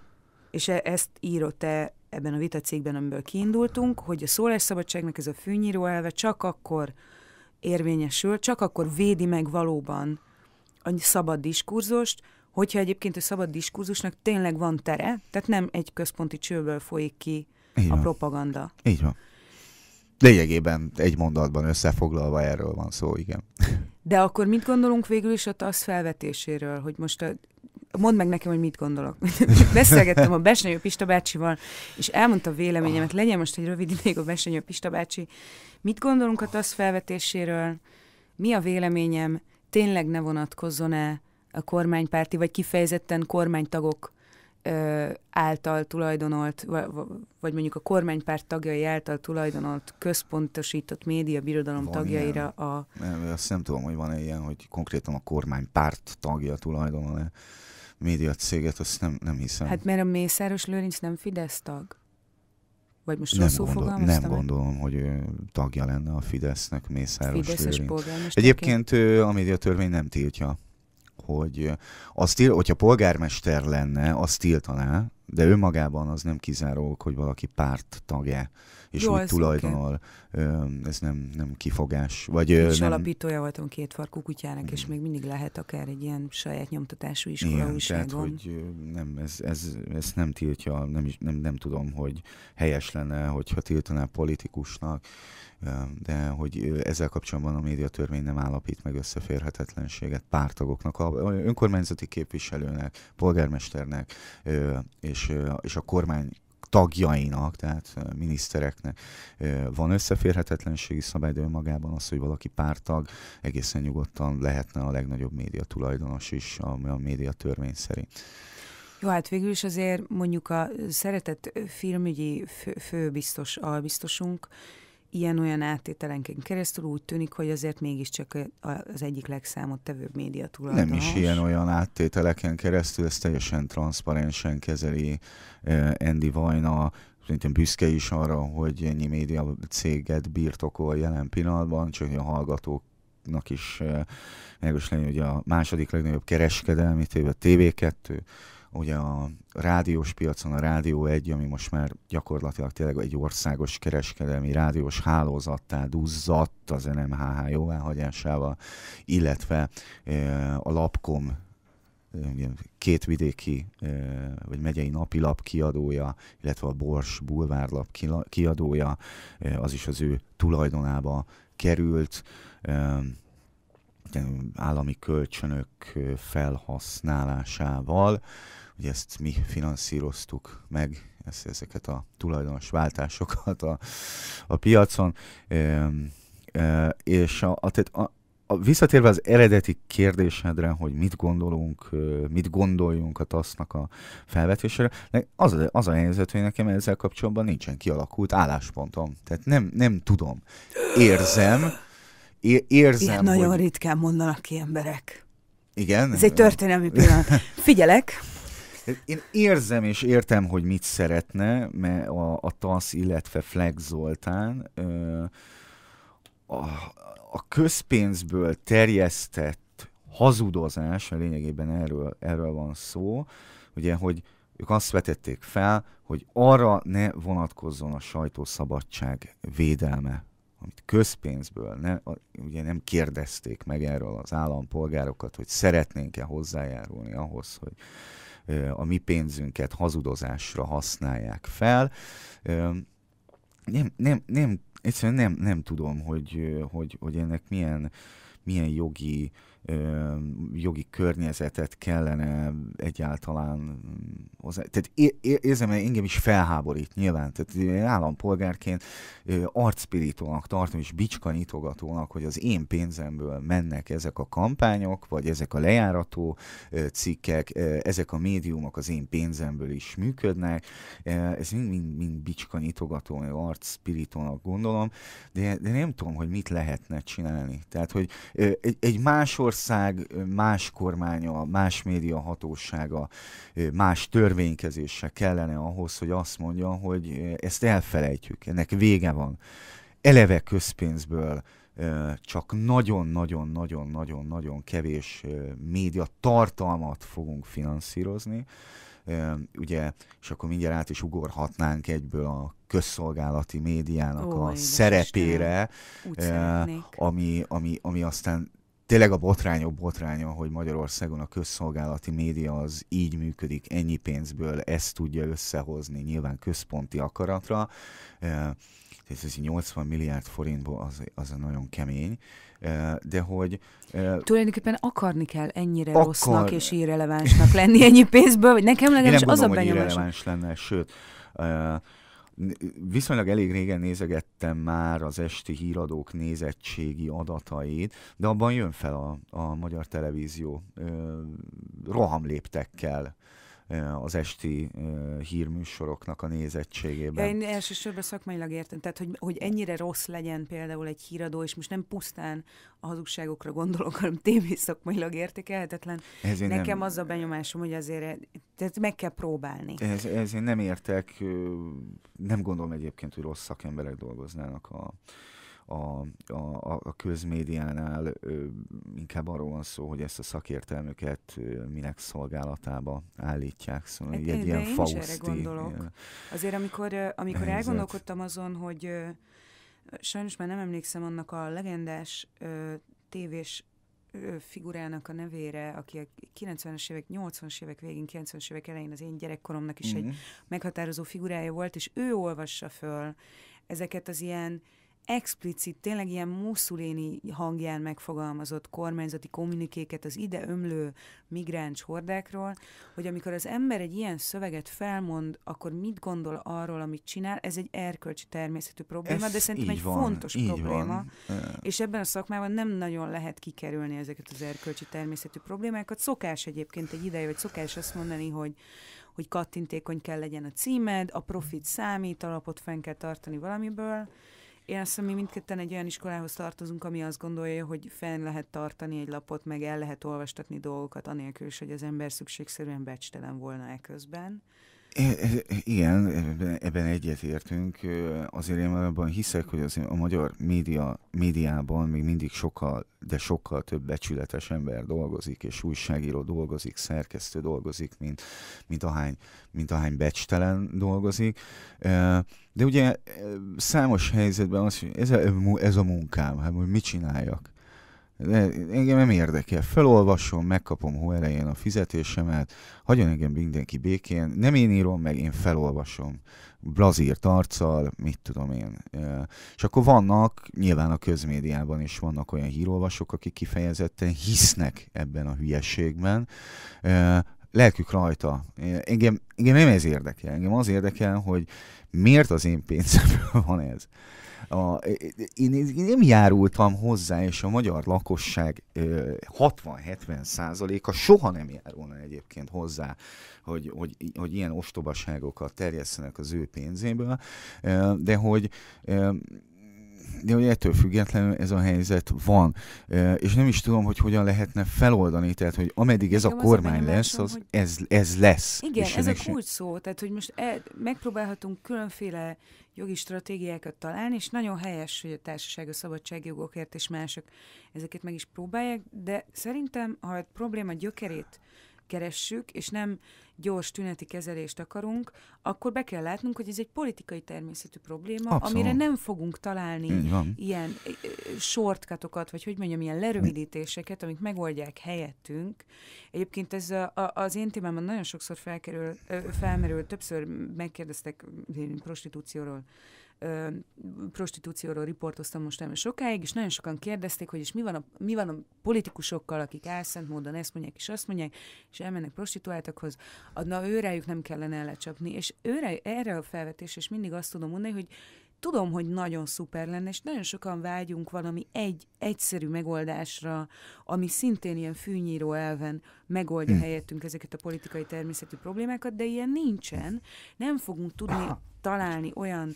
és e- ezt írott-e ebben a vitacégben, amiből kiindultunk, hogy a szólásszabadságnak ez a fűnyíró elve csak akkor érvényesül, csak akkor védi meg valóban a szabad diskurzust, hogyha egyébként a szabad diskurzusnak tényleg van tere, tehát nem egy központi csőből folyik ki Így a van. propaganda. Így van. Lényegében egy mondatban összefoglalva erről van szó, igen. De akkor mit gondolunk végül is a TASZ felvetéséről, hogy most a mondd meg nekem, hogy mit gondolok. Beszélgettem a Besenyő Pista bácsival, és elmondta a véleményemet, ah. legyen most egy rövid ideig a Besenyő Pista bácsi. Mit gondolunk a TASZ felvetéséről? Mi a véleményem? Tényleg ne vonatkozzon-e a kormánypárti, vagy kifejezetten kormánytagok ö, által tulajdonolt, vagy mondjuk a kormánypárt tagjai által tulajdonolt központosított média birodalom van tagjaira ilyen. a... Nem, azt nem tudom, hogy van-e ilyen, hogy konkrétan a kormánypárt tagja tulajdonol-e média céget, azt nem, nem hiszem. Hát mert a Mészáros Lőrinc nem Fidesz tag? Vagy most nem rosszul gondol, Nem gondolom, hogy ő tagja lenne a Fidesznek Mészáros Fideszes Lőrinc. Egyébként ő, a média törvény nem tiltja, hogy azt tilt, hogyha polgármester lenne, azt tiltaná, de önmagában az nem kizárólag, hogy valaki párt tagja és Jó, úgy tulajdonol. Okay. Ez nem, nem kifogás. Vagy, és nem... alapítója voltam két farkú kutyának, mm. és még mindig lehet akár egy ilyen saját nyomtatású iskola Igen, Tehát, hogy nem, ez, ez, ez nem tiltja, nem, is, nem, nem tudom, hogy helyes lenne, hogyha tiltaná politikusnak, de hogy ezzel kapcsolatban a médiatörvény nem állapít meg összeférhetetlenséget pártagoknak, önkormányzati képviselőnek, polgármesternek és, és a kormány tagjainak, tehát minisztereknek van összeférhetetlenségi szabály, de önmagában az, hogy valaki pártag, egészen nyugodtan lehetne a legnagyobb média tulajdonos is a, a média törvény szerint. Jó, hát végül is azért mondjuk a szeretett filmügyi fő, főbiztos, albiztosunk, ilyen-olyan áttételenként keresztül úgy tűnik, hogy azért mégiscsak az egyik legszámottevőbb média tulajdonos. Nem is ilyen-olyan áttételeken keresztül, ezt teljesen transzparensen kezeli eh, Andy Vajna, szerintem büszke is arra, hogy ennyi média céget birtokol jelen pillanatban, csak a hallgatók meg is eh, lenni, hogy a második legnagyobb kereskedelmi tévé, a TV2, ugye a rádiós piacon a Rádió egy, ami most már gyakorlatilag tényleg egy országos kereskedelmi rádiós hálózattá duzzadt az NMHH jóváhagyásával, illetve e, a Lapkom e, két vidéki e, vagy megyei napilap kiadója, illetve a Bors bulvárlap kiadója, az is az ő tulajdonába került állami kölcsönök felhasználásával hogy ezt mi finanszíroztuk meg, ezt, ezeket a tulajdonos váltásokat a, a piacon. E, e, és a, a, tehát a, a, visszatérve az eredeti kérdésedre, hogy mit gondolunk, mit gondoljunk a TASZ-nak a felvetésére, az a, az a helyzet, hogy nekem ezzel kapcsolatban nincsen kialakult álláspontom. Tehát nem, nem tudom. Érzem, érzem, Ilyen nagyon hogy... ritkán mondanak ki emberek. Igen? Ez egy történelmi pillanat. Figyelek, én érzem és értem, hogy mit szeretne, mert a, a TASZ, illetve Flex Zoltán ö, a, a közpénzből terjesztett hazudozás, a lényegében erről, erről van szó, ugye, hogy ők azt vetették fel, hogy arra ne vonatkozzon a sajtószabadság védelme, amit közpénzből, ne, ugye nem kérdezték meg erről az állampolgárokat, hogy szeretnénk-e hozzájárulni ahhoz, hogy a mi pénzünket hazudozásra használják fel. Nem, nem, nem, egyszerűen nem, nem tudom, hogy, hogy, hogy ennek milyen, milyen jogi jogi környezetet kellene egyáltalán mm, hozzá. Tehát érzem, hogy engem is felháborít nyilván. Tehát én állampolgárként arcpirítónak tartom, és nyitogatónak, hogy az én pénzemből mennek ezek a kampányok, vagy ezek a lejárató cikkek, ezek a médiumok az én pénzemből is működnek. ez mind, mind, mind bicskanitogató, meg arcpirítónak gondolom, de, de nem tudom, hogy mit lehetne csinálni. Tehát, hogy egy, egy másor ország más kormánya, más média hatósága, más törvénykezése kellene ahhoz, hogy azt mondja, hogy ezt elfelejtjük, ennek vége van. Eleve közpénzből csak nagyon-nagyon-nagyon-nagyon-nagyon kevés média tartalmat fogunk finanszírozni. Ugye, és akkor mindjárt át is ugorhatnánk egyből a közszolgálati médiának Ó, a szerepére, ami, ami, ami aztán tényleg a botrányok botránya, hogy Magyarországon a közszolgálati média az így működik, ennyi pénzből ezt tudja összehozni nyilván központi akaratra. Tehát ez 80 milliárd forintból az, az a nagyon kemény, de hogy... Tulajdonképpen akarni kell ennyire akar... rossznak és irrelevánsnak lenni ennyi pénzből, vagy nekem legalábbis az a benyomás. Én nem hogy lenne, sőt, viszonylag elég régen nézegettem már az esti híradók nézettségi adatait, de abban jön fel a, a magyar televízió ö, rohamléptekkel az esti hírműsoroknak a nézettségében. Ja, én elsősorban szakmailag értem, tehát hogy, hogy ennyire rossz legyen például egy híradó, és most nem pusztán a hazugságokra gondolok, hanem tévé szakmailag értékelhetetlen. Nekem nem... az a benyomásom, hogy azért tehát meg kell próbálni. Ez, ez én nem értek, nem gondolom egyébként, hogy rossz szakemberek dolgoznának a a, a, a közmédiánál ö, inkább arról van szó, hogy ezt a szakértelmüket ö, minek szolgálatába állítják. Szóval hát, egy, egy ilyen fauszti... gondolok. Azért amikor, amikor elgondolkodtam azon, hogy ö, sajnos már nem emlékszem annak a legendás ö, tévés figurának a nevére, aki a 90-es évek, 80-as évek végén, 90-es évek elején az én gyerekkoromnak is mm. egy mhm. meghatározó figurája volt, és ő olvassa föl ezeket az ilyen explicit, tényleg ilyen muszuléni hangján megfogalmazott kormányzati kommunikéket az ide ömlő migráns hordákról, hogy amikor az ember egy ilyen szöveget felmond, akkor mit gondol arról, amit csinál, ez egy erkölcsi természetű probléma, ez de szerintem egy van, fontos probléma, van. és ebben a szakmában nem nagyon lehet kikerülni ezeket az erkölcsi természetű problémákat. Szokás egyébként egy ideje, vagy szokás azt mondani, hogy hogy kattintékony kell legyen a címed, a profit számít, alapot fenn kell tartani valamiből, én azt hiszem, mi mindketten egy olyan iskolához tartozunk, ami azt gondolja, hogy fenn lehet tartani egy lapot, meg el lehet olvastatni dolgokat, anélkül is, hogy az ember szükségszerűen becstelen volna e közben. Igen, ebben egyetértünk. Azért én abban hiszek, hogy az a magyar média, médiában még mindig sokkal, de sokkal több becsületes ember dolgozik, és újságíró dolgozik, szerkesztő dolgozik, mint, mint, ahány, mint ahány becstelen dolgozik. De ugye számos helyzetben az, hogy ez a, ez a munkám, hát hogy mit csináljak? De engem nem érdekel. Felolvasom, megkapom hó elején a fizetésemet, hagyjon engem mindenki békén. Nem én írom meg, én felolvasom. Blazírt arccal, mit tudom én. És akkor vannak, nyilván a közmédiában is vannak olyan hírolvasók, akik kifejezetten hisznek ebben a hülyeségben lelkük rajta. Engem, engem nem ez érdekel, engem az érdekel, hogy miért az én pénzemről van ez a, én, én nem járultam hozzá, és a magyar lakosság 60-70 százaléka soha nem járulna egyébként hozzá, hogy, hogy, hogy ilyen ostobaságokat terjesztenek az ő pénzéből, de hogy de hogy ettől függetlenül ez a helyzet van. És nem is tudom, hogy hogyan lehetne feloldani, tehát hogy ameddig ez a kormány lesz, az ez, ez lesz. Igen, ez a kulcs szó, tehát hogy most e, megpróbálhatunk különféle jogi stratégiákat találni, és nagyon helyes, hogy a társaság a szabadságjogokért és mások ezeket meg is próbálják, de szerintem, ha a probléma gyökerét keressük, és nem gyors tüneti kezelést akarunk, akkor be kell látnunk, hogy ez egy politikai természetű probléma, Abszolút. amire nem fogunk találni ilyen sortkatokat, vagy hogy mondjam, ilyen lerövidítéseket, amik megoldják helyettünk. Egyébként ez a, a, az én témámban nagyon sokszor felkerül, felmerül, többször megkérdeztek prostitúcióról, ö, prostitúcióról riportoztam most nem sokáig, és nagyon sokan kérdezték, hogy és mi van a, mi van a politikusokkal, akik elszent módon ezt mondják és azt mondják, és elmennek prostituáltakhoz, adna őrejük nem kellene lecsapni. És őre, erre a felvetés, és mindig azt tudom mondani, hogy tudom, hogy nagyon szuper lenne, és nagyon sokan vágyunk valami egy egyszerű megoldásra, ami szintén ilyen fűnyíró elven megoldja hm. helyettünk ezeket a politikai természetű problémákat, de ilyen nincsen. Nem fogunk tudni találni olyan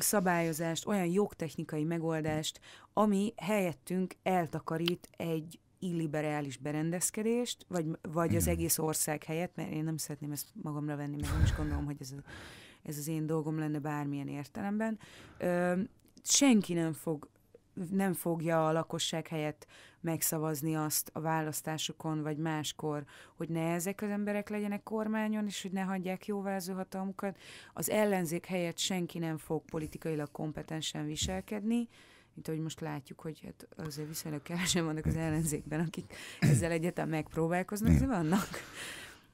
szabályozást, olyan jogtechnikai megoldást, ami helyettünk eltakarít egy illiberális berendezkedést, vagy, vagy az hmm. egész ország helyett, mert én nem szeretném ezt magamra venni, mert nem is gondolom, hogy ez, a, ez az én dolgom lenne bármilyen értelemben. Ö, senki nem fog nem fogja a lakosság helyett megszavazni azt a választásokon, vagy máskor, hogy ne ezek az emberek legyenek kormányon, és hogy ne hagyják jóvá az hatalmukat. Az ellenzék helyett senki nem fog politikailag kompetensen viselkedni, mint ahogy most látjuk, hogy hát azért viszonylag kevesen vannak az ellenzékben, akik ezzel egyetem megpróbálkoznak, de vannak.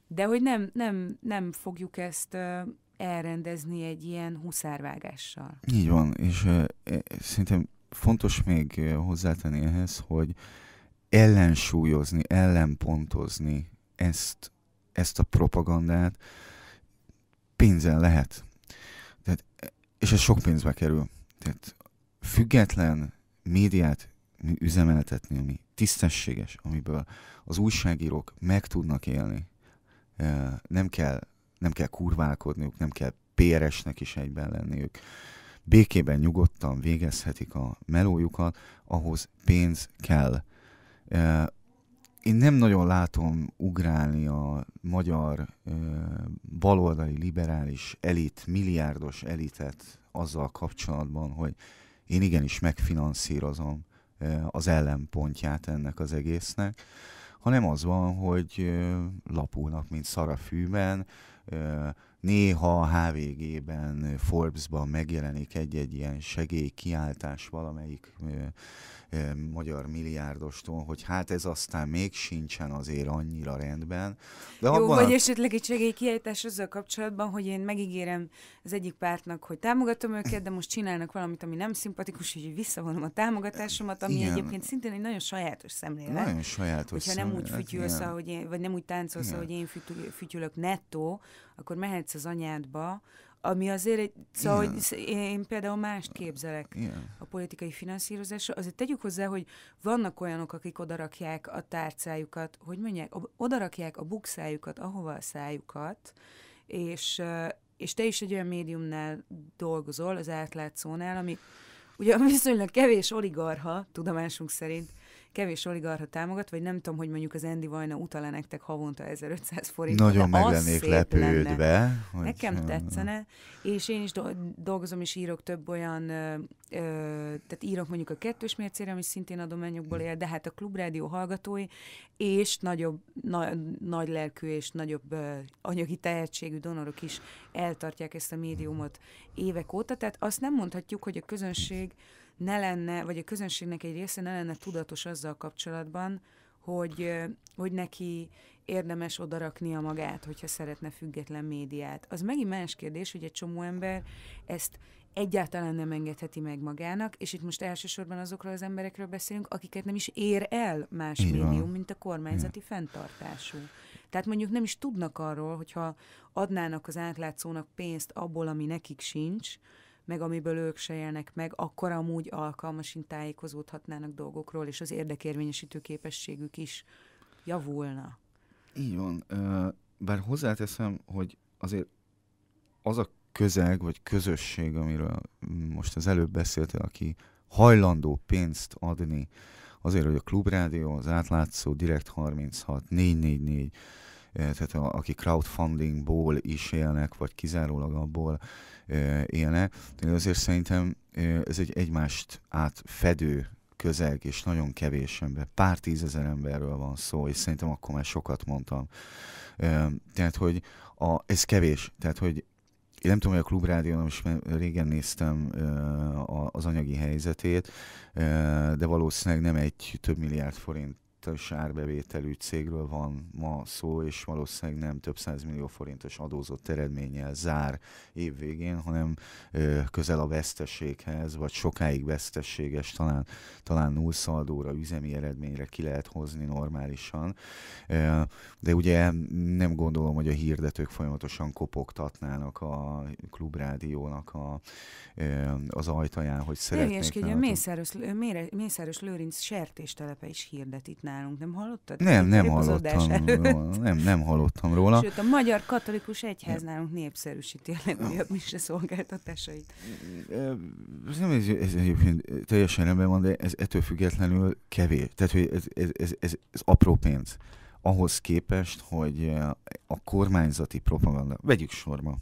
De hogy nem, nem, nem fogjuk ezt elrendezni egy ilyen huszárvágással. Így van, és e, e, szerintem fontos még eh, hozzátenni ehhez, hogy ellensúlyozni, ellenpontozni ezt, ezt a propagandát pénzen lehet. Tehát, eh, és ez sok pénzbe kerül. Tehát független médiát üzemeltetni, ami tisztességes, amiből az újságírók meg tudnak élni. Eh, nem kell, nem kell kurválkodniuk, nem kell péresnek is egyben lenniük békében nyugodtan végezhetik a melójukat, ahhoz pénz kell. Én nem nagyon látom ugrálni a magyar baloldali liberális elit, milliárdos elitet azzal kapcsolatban, hogy én igenis megfinanszírozom az ellenpontját ennek az egésznek, hanem az van, hogy lapulnak, mint szar a fűben, néha a HVG-ben, Forbes-ban megjelenik egy-egy ilyen segélykiáltás valamelyik magyar milliárdostól, hogy hát ez aztán még sincsen azért annyira rendben. De Jó, vagy a... esetleg egy segélykiállítás azzal kapcsolatban, hogy én megígérem az egyik pártnak, hogy támogatom őket, de most csinálnak valamit, ami nem szimpatikus, így visszavonom a támogatásomat, ami igen. egyébként szintén egy nagyon sajátos szemlélet. Nagyon sajátos Hogyha nem úgy fütyülsz, ahogy én, vagy nem úgy táncolsz, igen. ahogy én fütyülök nettó, akkor mehetsz az anyádba, ami azért egy, szóval hogy én például mást képzelek Igen. a politikai finanszírozásra. Azért tegyük hozzá, hogy vannak olyanok, akik odarakják a tárcájukat, hogy mondják, odarakják a bukszájukat, ahova a szájukat, és, és te is egy olyan médiumnál dolgozol, az átlátszónál, ami ugye viszonylag kevés oligarha, tudomásunk szerint, kevés oligarha támogat, vagy nem tudom, hogy mondjuk az Andy Vajna utal nektek havonta 1500 forint. Nagyon meg lennék lepődve. Hogy... Nekem tetszene, és én is dolgozom és írok több olyan, ö, ö, tehát írok mondjuk a kettős mércére, ami szintén adományokból él, de hát a klubrádió hallgatói, és nagyobb, na, nagy lelkű és nagyobb ö, anyagi tehetségű donorok is eltartják ezt a médiumot évek óta, tehát azt nem mondhatjuk, hogy a közönség ne lenne, vagy a közönségnek egy része ne lenne tudatos azzal kapcsolatban, hogy, hogy neki érdemes odaraknia magát, hogyha szeretne független médiát. Az megint más kérdés, hogy egy csomó ember ezt egyáltalán nem engedheti meg magának, és itt most elsősorban azokról az emberekről beszélünk, akiket nem is ér el más Igen. médium, mint a hm. kormányzati Igen. fenntartású. Tehát mondjuk nem is tudnak arról, hogyha adnának az átlátszónak pénzt abból, ami nekik sincs, meg amiből ők se élnek meg, akkor amúgy alkalmasint tájékozódhatnának dolgokról, és az érdekérvényesítő képességük is javulna. Így van. Bár hozzáteszem, hogy azért az a közeg vagy közösség, amiről most az előbb beszéltél, aki hajlandó pénzt adni azért, hogy a Klubrádió, az átlátszó, Direkt 36, 444, Eh, tehát aki crowdfundingból is élnek, vagy kizárólag abból eh, élnek. De azért szerintem eh, ez egy egymást átfedő közeg, és nagyon kevés ember, pár tízezer emberről van szó, és szerintem akkor már sokat mondtam. Tehát, hogy a, ez kevés, tehát, hogy én nem tudom, hogy a klubrádión most régen néztem az anyagi helyzetét, de valószínűleg nem egy több milliárd forint forintos árbevételű cégről van ma szó, és valószínűleg nem több millió forintos adózott eredménnyel zár év végén, hanem ö, közel a veszteséghez, vagy sokáig veszteséges, talán, talán nullszaldóra, üzemi eredményre ki lehet hozni normálisan. Ö, de ugye nem gondolom, hogy a hirdetők folyamatosan kopogtatnának a klubrádiónak a, ö, az ajtaján, hogy szeretnék... a Mészáros, Mészáros Lőrinc sertéstelepe is hirdet itt nálunk, nem hallottad? Nem, nem hallottam, róla, nem, nem hallottam róla. Sőt, a Magyar Katolikus Egyház nálunk népszerűsíti a legújabb misre szolgáltatásait. Ez, nem, ez, ez egyébként teljesen rendben van, de ez ettől függetlenül kevés. Tehát, hogy ez, ez, ez, ez, ez apró pénz ahhoz képest, hogy a kormányzati propaganda, vegyük sorba,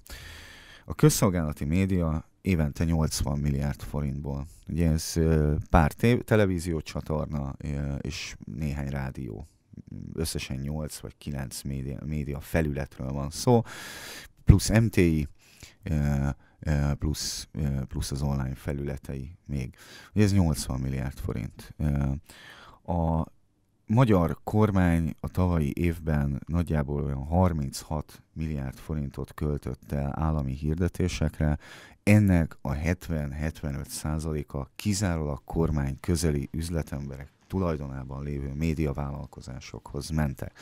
a közszolgálati média évente 80 milliárd forintból. Ugye ez pár tév, televízió csatorna és néhány rádió. Összesen 8 vagy 9 média, média felületről van szó, plusz MTI, plusz, plusz az online felületei még. Ugye ez 80 milliárd forint. A magyar kormány a tavalyi évben nagyjából olyan 36 milliárd forintot költött el állami hirdetésekre, ennek a 70-75 százaléka kizárólag kormány közeli üzletemberek tulajdonában lévő médiavállalkozásokhoz mente.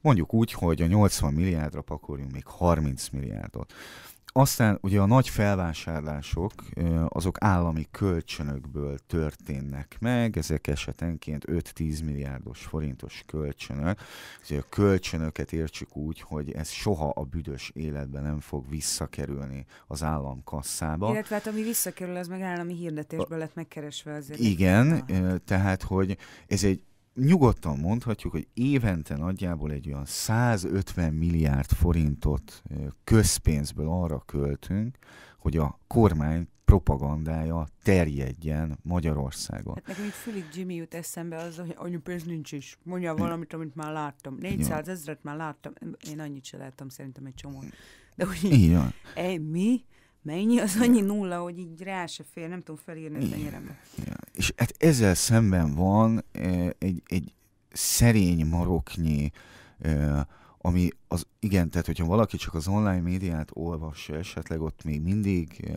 Mondjuk úgy, hogy a 80 milliárdra pakoljunk még 30 milliárdot aztán ugye a nagy felvásárlások azok állami kölcsönökből történnek meg, ezek esetenként 5-10 milliárdos forintos kölcsönök. Ugye a kölcsönöket értsük úgy, hogy ez soha a büdös életben nem fog visszakerülni az állam kasszába. Illetve hát ami visszakerül, az meg állami hirdetésből lett megkeresve azért. Igen, ah. tehát hogy ez egy nyugodtan mondhatjuk, hogy évente nagyjából egy olyan 150 milliárd forintot közpénzből arra költünk, hogy a kormány propagandája terjedjen Magyarországon. Hát nekem itt Fülik Jimmy jut eszembe az, hogy annyi pénz nincs is. Mondja hm. valamit, amit már láttam. 400 ja. ezret már láttam. Én annyit se láttam, szerintem egy csomó. De hogy Így van. E, mi? mennyi, az annyi nulla, hogy így rá se fél, nem tudom felírni a tenyerembe. És hát ezzel szemben van egy, egy szerény maroknyi, ami az, igen, tehát hogyha valaki csak az online médiát olvassa, esetleg ott még mindig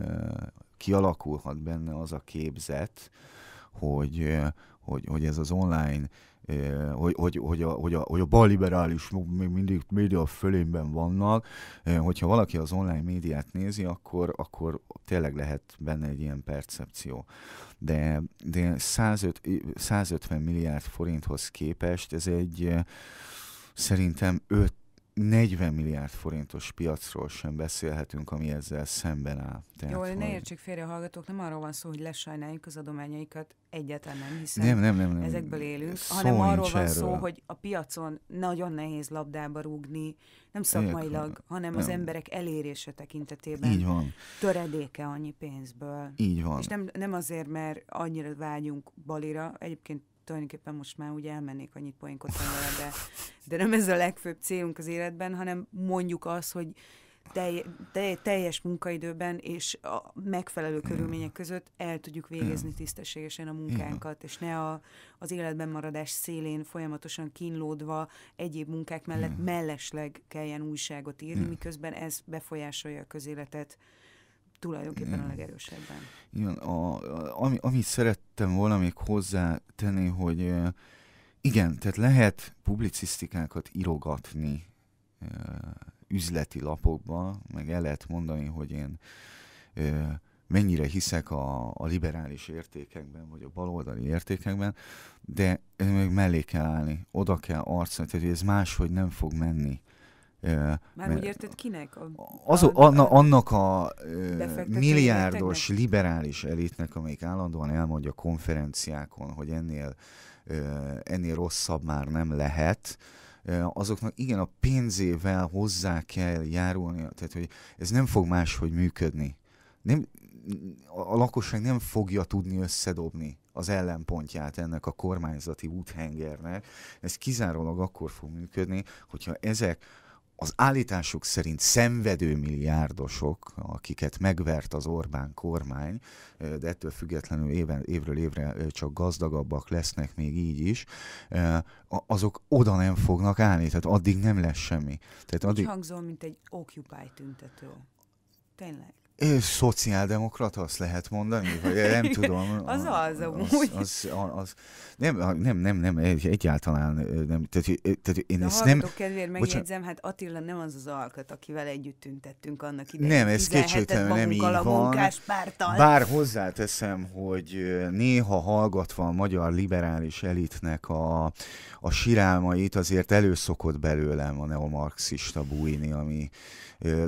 kialakulhat benne az a képzet, hogy, hogy, hogy ez az online hogy, hogy, hogy, a, hogy, a, hogy a balliberálisok még mindig média fölényben vannak. Hogyha valaki az online médiát nézi, akkor, akkor tényleg lehet benne egy ilyen percepció. De, de 105, 150 milliárd forinthoz képest ez egy szerintem 5 40 milliárd forintos piacról sem beszélhetünk, ami ezzel szemben áll. Tehát, Jól, hogy... ne értsék félre a hallgatók, nem arról van szó, hogy lesajnáljuk az adományaikat, egyáltalán nem, hiszen nem, nem, nem, nem. ezekből élünk, szó hanem arról van erről. szó, hogy a piacon nagyon nehéz labdába rúgni, nem szakmailag, Ék, hanem nem. az emberek elérése tekintetében. Így van. Töredéke annyi pénzből. Így van. És nem, nem azért, mert annyira vágyunk balira, egyébként tulajdonképpen most már úgy elmennék, annyit poénkodtam vele, de, de nem ez a legfőbb célunk az életben, hanem mondjuk az, hogy telj, telj, teljes munkaidőben és a megfelelő körülmények között el tudjuk végezni mm. tisztességesen a munkánkat, mm. és ne a, az életben maradás szélén folyamatosan kínlódva egyéb munkák mellett mm. mellesleg kelljen újságot írni, miközben ez befolyásolja a közéletet tulajdonképpen Igen. a legerősebben. Igen, a, a, ami, amit szerettem volna még hozzátenni, hogy igen, tehát lehet publicisztikákat irogatni üzleti lapokba, meg el lehet mondani, hogy én mennyire hiszek a, a liberális értékekben, vagy a baloldali értékekben, de meg mellé kell állni, oda kell arcolni, tehát ez máshogy nem fog menni. Már úgy érted kinek? A, az, a, anna, annak a milliárdos liberális elitnek, amelyik állandóan elmondja konferenciákon, hogy ennél, ennél rosszabb már nem lehet, azoknak igen a pénzével hozzá kell járulni, tehát hogy ez nem fog máshogy működni. Nem, a lakosság nem fogja tudni összedobni az ellenpontját ennek a kormányzati úthengernek. Ez kizárólag akkor fog működni, hogyha ezek az állításuk szerint szenvedő milliárdosok, akiket megvert az Orbán kormány, de ettől függetlenül éven, évről évre csak gazdagabbak lesznek még így is, azok oda nem fognak állni, tehát addig nem lesz semmi. Tehát addig... Úgy hangzol, mint egy Occupy tüntető. Tényleg. Ő szociáldemokrata, azt lehet mondani? Vagy nem tudom. az az, amúgy. Az, az, az, nem, nem, nem, nem, egyáltalán nem. Tehát, tehát én De ezt nem... kedvéért megjegyzem, hát Attila nem az az alkat, akivel együtt tüntettünk annak idején. Nem, ez kétségtelen, nem így van. Bár hozzáteszem, hogy néha hallgatva a magyar liberális elitnek a, a sirálmait, azért előszokott belőlem a neomarxista bújni, ami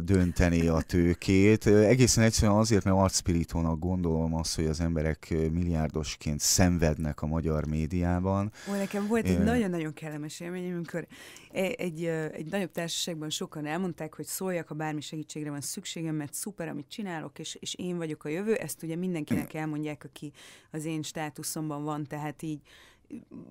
dönteni a tőkét. Egész egészen egyszerűen azért, mert arcpirítónak gondolom azt, hogy az emberek milliárdosként szenvednek a magyar médiában. Ó, nekem volt egy nagyon-nagyon kellemes élmény, amikor e, egy, egy, egy nagyobb társaságban sokan elmondták, hogy szóljak, ha bármi segítségre van szükségem, mert szuper, amit csinálok, és, és én vagyok a jövő. Ezt ugye mindenkinek elmondják, aki az én státuszomban van, tehát így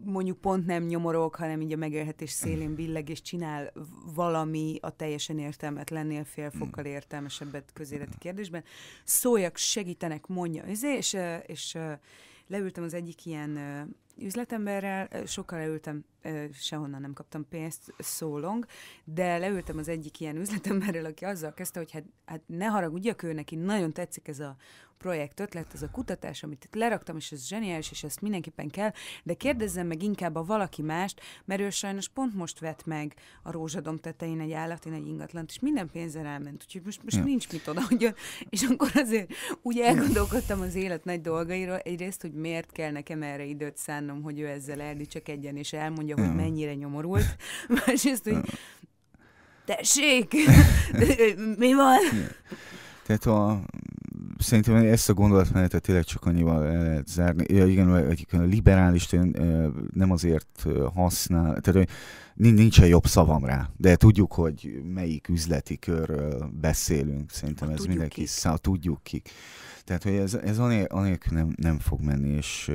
mondjuk pont nem nyomorok, hanem így a megélhetés szélén billeg, és csinál valami a teljesen értelmetlennél fél hmm. fokkal értelmesebbet közéleti kérdésben. Szóljak, segítenek, mondja, izé, és, és leültem az egyik ilyen üzletemberrel, sokkal leültem, sehonnan nem kaptam pénzt, szólong, de leültem az egyik ilyen üzletemberrel, aki azzal kezdte, hogy hát, hát ne haragudjak, ő neki nagyon tetszik ez a projekt ötlet, ez a kutatás, amit itt leraktam, és ez zseniális, és ezt mindenképpen kell, de kérdezzem meg inkább a valaki mást, mert ő sajnos pont most vett meg a rózsadom tetején egy állat, egy ingatlant, és minden pénzzel elment, úgyhogy most, most ja. nincs mit oda, hogy és akkor azért úgy elgondolkodtam az élet nagy dolgairól, egyrészt, hogy miért kell nekem erre időt szánnom, hogy ő ezzel csak egyen és elmondja, hogy mennyire nyomorult, másrészt, hogy tessék, mi van? Tehát a, Szerintem ezt a gondolatmenetet tényleg csak annyival el lehet zárni. Ja, igen, egyik a liberális nem azért használ, tehát nincsen jobb szavam rá, de tudjuk, hogy melyik üzleti körről beszélünk. Szerintem ha ez mindenki szá, tudjuk kik. Tehát, hogy ez, ez anélkül nem, nem fog menni, és,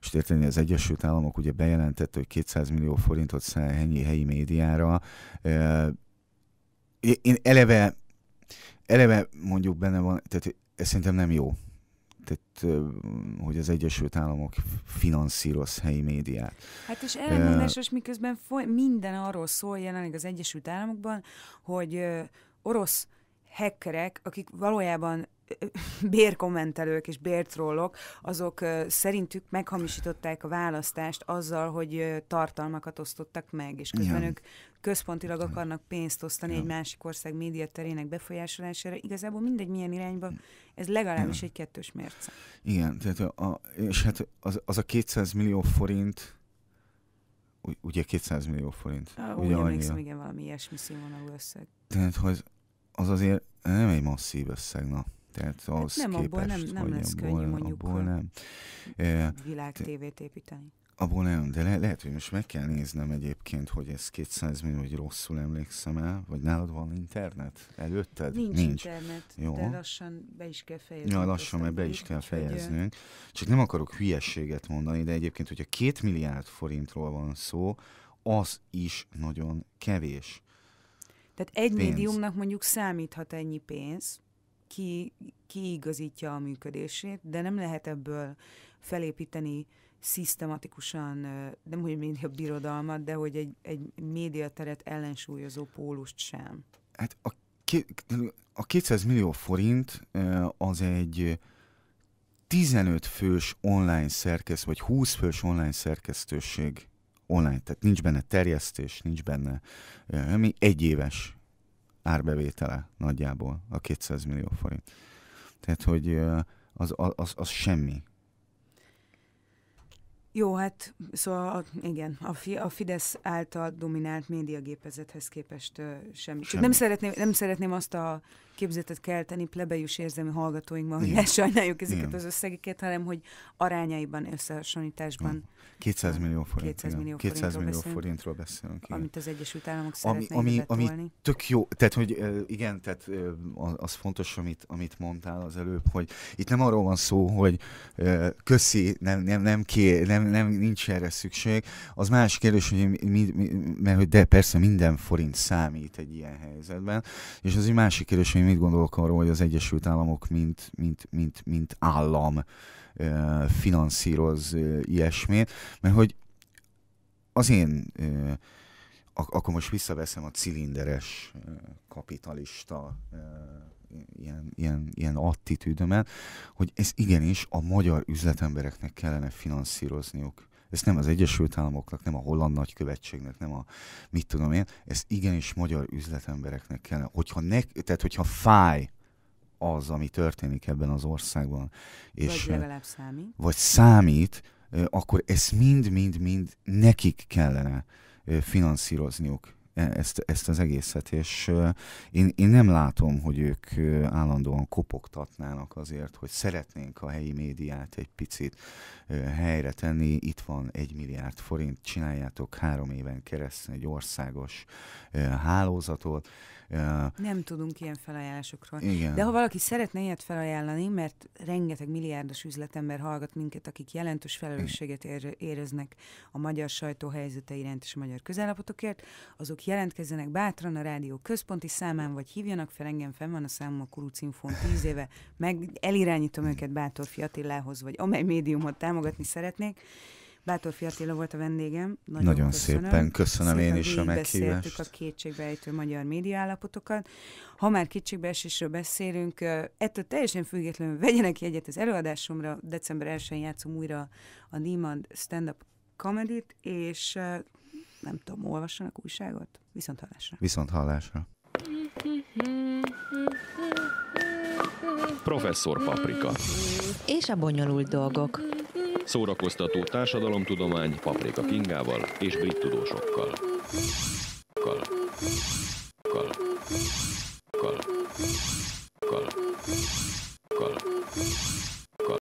és érteni az Egyesült Államok ugye bejelentett, hogy 200 millió forintot száll helyi, helyi médiára. Én eleve eleve mondjuk benne van, tehát ez szerintem nem jó. Tehát, hogy az Egyesült Államok finanszíroz helyi médiát. Hát és ellenmondásos, miközben foly, minden arról szól jelenleg az Egyesült Államokban, hogy orosz hackerek, akik valójában bérkommentelők és bértrollok, azok szerintük meghamisították a választást azzal, hogy tartalmakat osztottak meg, és közben ja. ők központilag akarnak pénzt osztani ja. egy másik ország médiaterének befolyásolására. Igazából mindegy milyen irányba, ez legalábbis ja. egy kettős mérce. Igen, tehát a, és hát az, az a 200 millió forint, ugye 200 millió forint. A, ugye úgy emlékszem, igen, valami ilyesmi színvonalú összeg. Tehát, hogy az azért nem egy masszív összeg, na. Tehát hát nem, képest, abból nem, nem lesz abból, könnyű mondjuk abból nem. világtévét építeni. Abból nem, de le, lehet, hogy most meg kell néznem egyébként, hogy ez 200 millió, hogy rosszul emlékszem el, vagy nálad van internet előtted? Nincs, Nincs. internet, Jó. de lassan be is kell fejeznünk. Ja, lassan, mert be is kell fejeznünk. Csak nem akarok hülyességet mondani, de egyébként, hogyha két milliárd forintról van szó, az is nagyon kevés. Tehát egy pénz. médiumnak mondjuk számíthat ennyi pénz, ki, kiigazítja a működését, de nem lehet ebből felépíteni szisztematikusan, nem hogy mindig a birodalmat, de hogy egy, egy médiateret ellensúlyozó pólust sem. Hát a, a 200 millió forint az egy 15 fős online szerkesztő, vagy 20 fős online szerkesztőség online, tehát nincs benne terjesztés, nincs benne ami egy éves árbevétele nagyjából a 200 millió forint. Tehát, hogy az, az, az semmi. Jó, hát szóval a, igen, a, fi, a Fidesz által dominált médiagépezethez képest uh, semmi. semmi. Nem, szeretném, nem szeretném azt a képzetet kelteni plebejus érzelmi hallgatóinkban, hogy ne sajnáljuk ezeket Igen. az összegeket, hanem hogy arányaiban, összehasonlításban. 200 millió forint. 200 millió, 200 forintról, millió beszélünk, forintról beszélünk. Igen. Amit az Egyesült Államok ami, ami, ami tök jó, tehát hogy igen, tehát az fontos, amit, amit mondtál az előbb, hogy itt nem arról van szó, hogy köszi, nem, nem, nem, ké, nem, nem nincs erre szükség. Az más kérdés, hogy mi, mi, mert de persze minden forint számít egy ilyen helyzetben, és az egy másik kérdés, hogy mit gondolok arról, hogy az Egyesült Államok mint, mint, mint, mint állam finanszíroz ilyesmét, mert hogy az én, ak- akkor most visszaveszem a cilinderes kapitalista ilyen, ilyen, ilyen attitűdömet, hogy ez igenis a magyar üzletembereknek kellene finanszírozniuk ezt nem az Egyesült Államoknak, nem a Holland Nagykövetségnek, nem a mit tudom én, ezt igenis magyar üzletembereknek kellene. Hogyha ne, tehát hogyha fáj az, ami történik ebben az országban, és, vagy eh, legalább számít, vagy számít eh, akkor ezt mind-mind-mind nekik kellene eh, finanszírozniuk ezt, ezt az egészet, és én, én nem látom, hogy ők állandóan kopogtatnának azért, hogy szeretnénk a helyi médiát egy picit helyre tenni. Itt van egy milliárd forint, csináljátok három éven keresztül egy országos hálózatot, nem tudunk ilyen felajánlásokról. Igen. De ha valaki szeretne ilyet felajánlani, mert rengeteg milliárdos üzletember hallgat minket, akik jelentős felelősséget ér- éreznek a magyar sajtó helyzete iránt és a magyar közállapotokért, azok jelentkezzenek bátran a rádió központi számán, vagy hívjanak fel engem, fenn van a számom a Kurucinfon 10 éve, meg elirányítom őket Bátor Fiatillához, vagy amely médiumot támogatni szeretnék, Bátor Fiatila volt a vendégem. Nagyon, Nagyon köszönöm. szépen köszönöm szépen én is a meghívást. a kétségbejtő magyar állapotokat. Ha már kétségbeesésről beszélünk, ettől teljesen függetlenül vegyenek jegyet az előadásomra. December 1-én játszom újra a Niemand stand-up comedy és nem tudom, olvassanak újságot? Viszont hallásra. Viszont hallásra. Professzor Paprika. És a bonyolult dolgok. Szórakoztató társadalomtudomány Paprika Kingával és brit tudósokkal. Kal. Kal. Kal. Kal. Kal. Kal.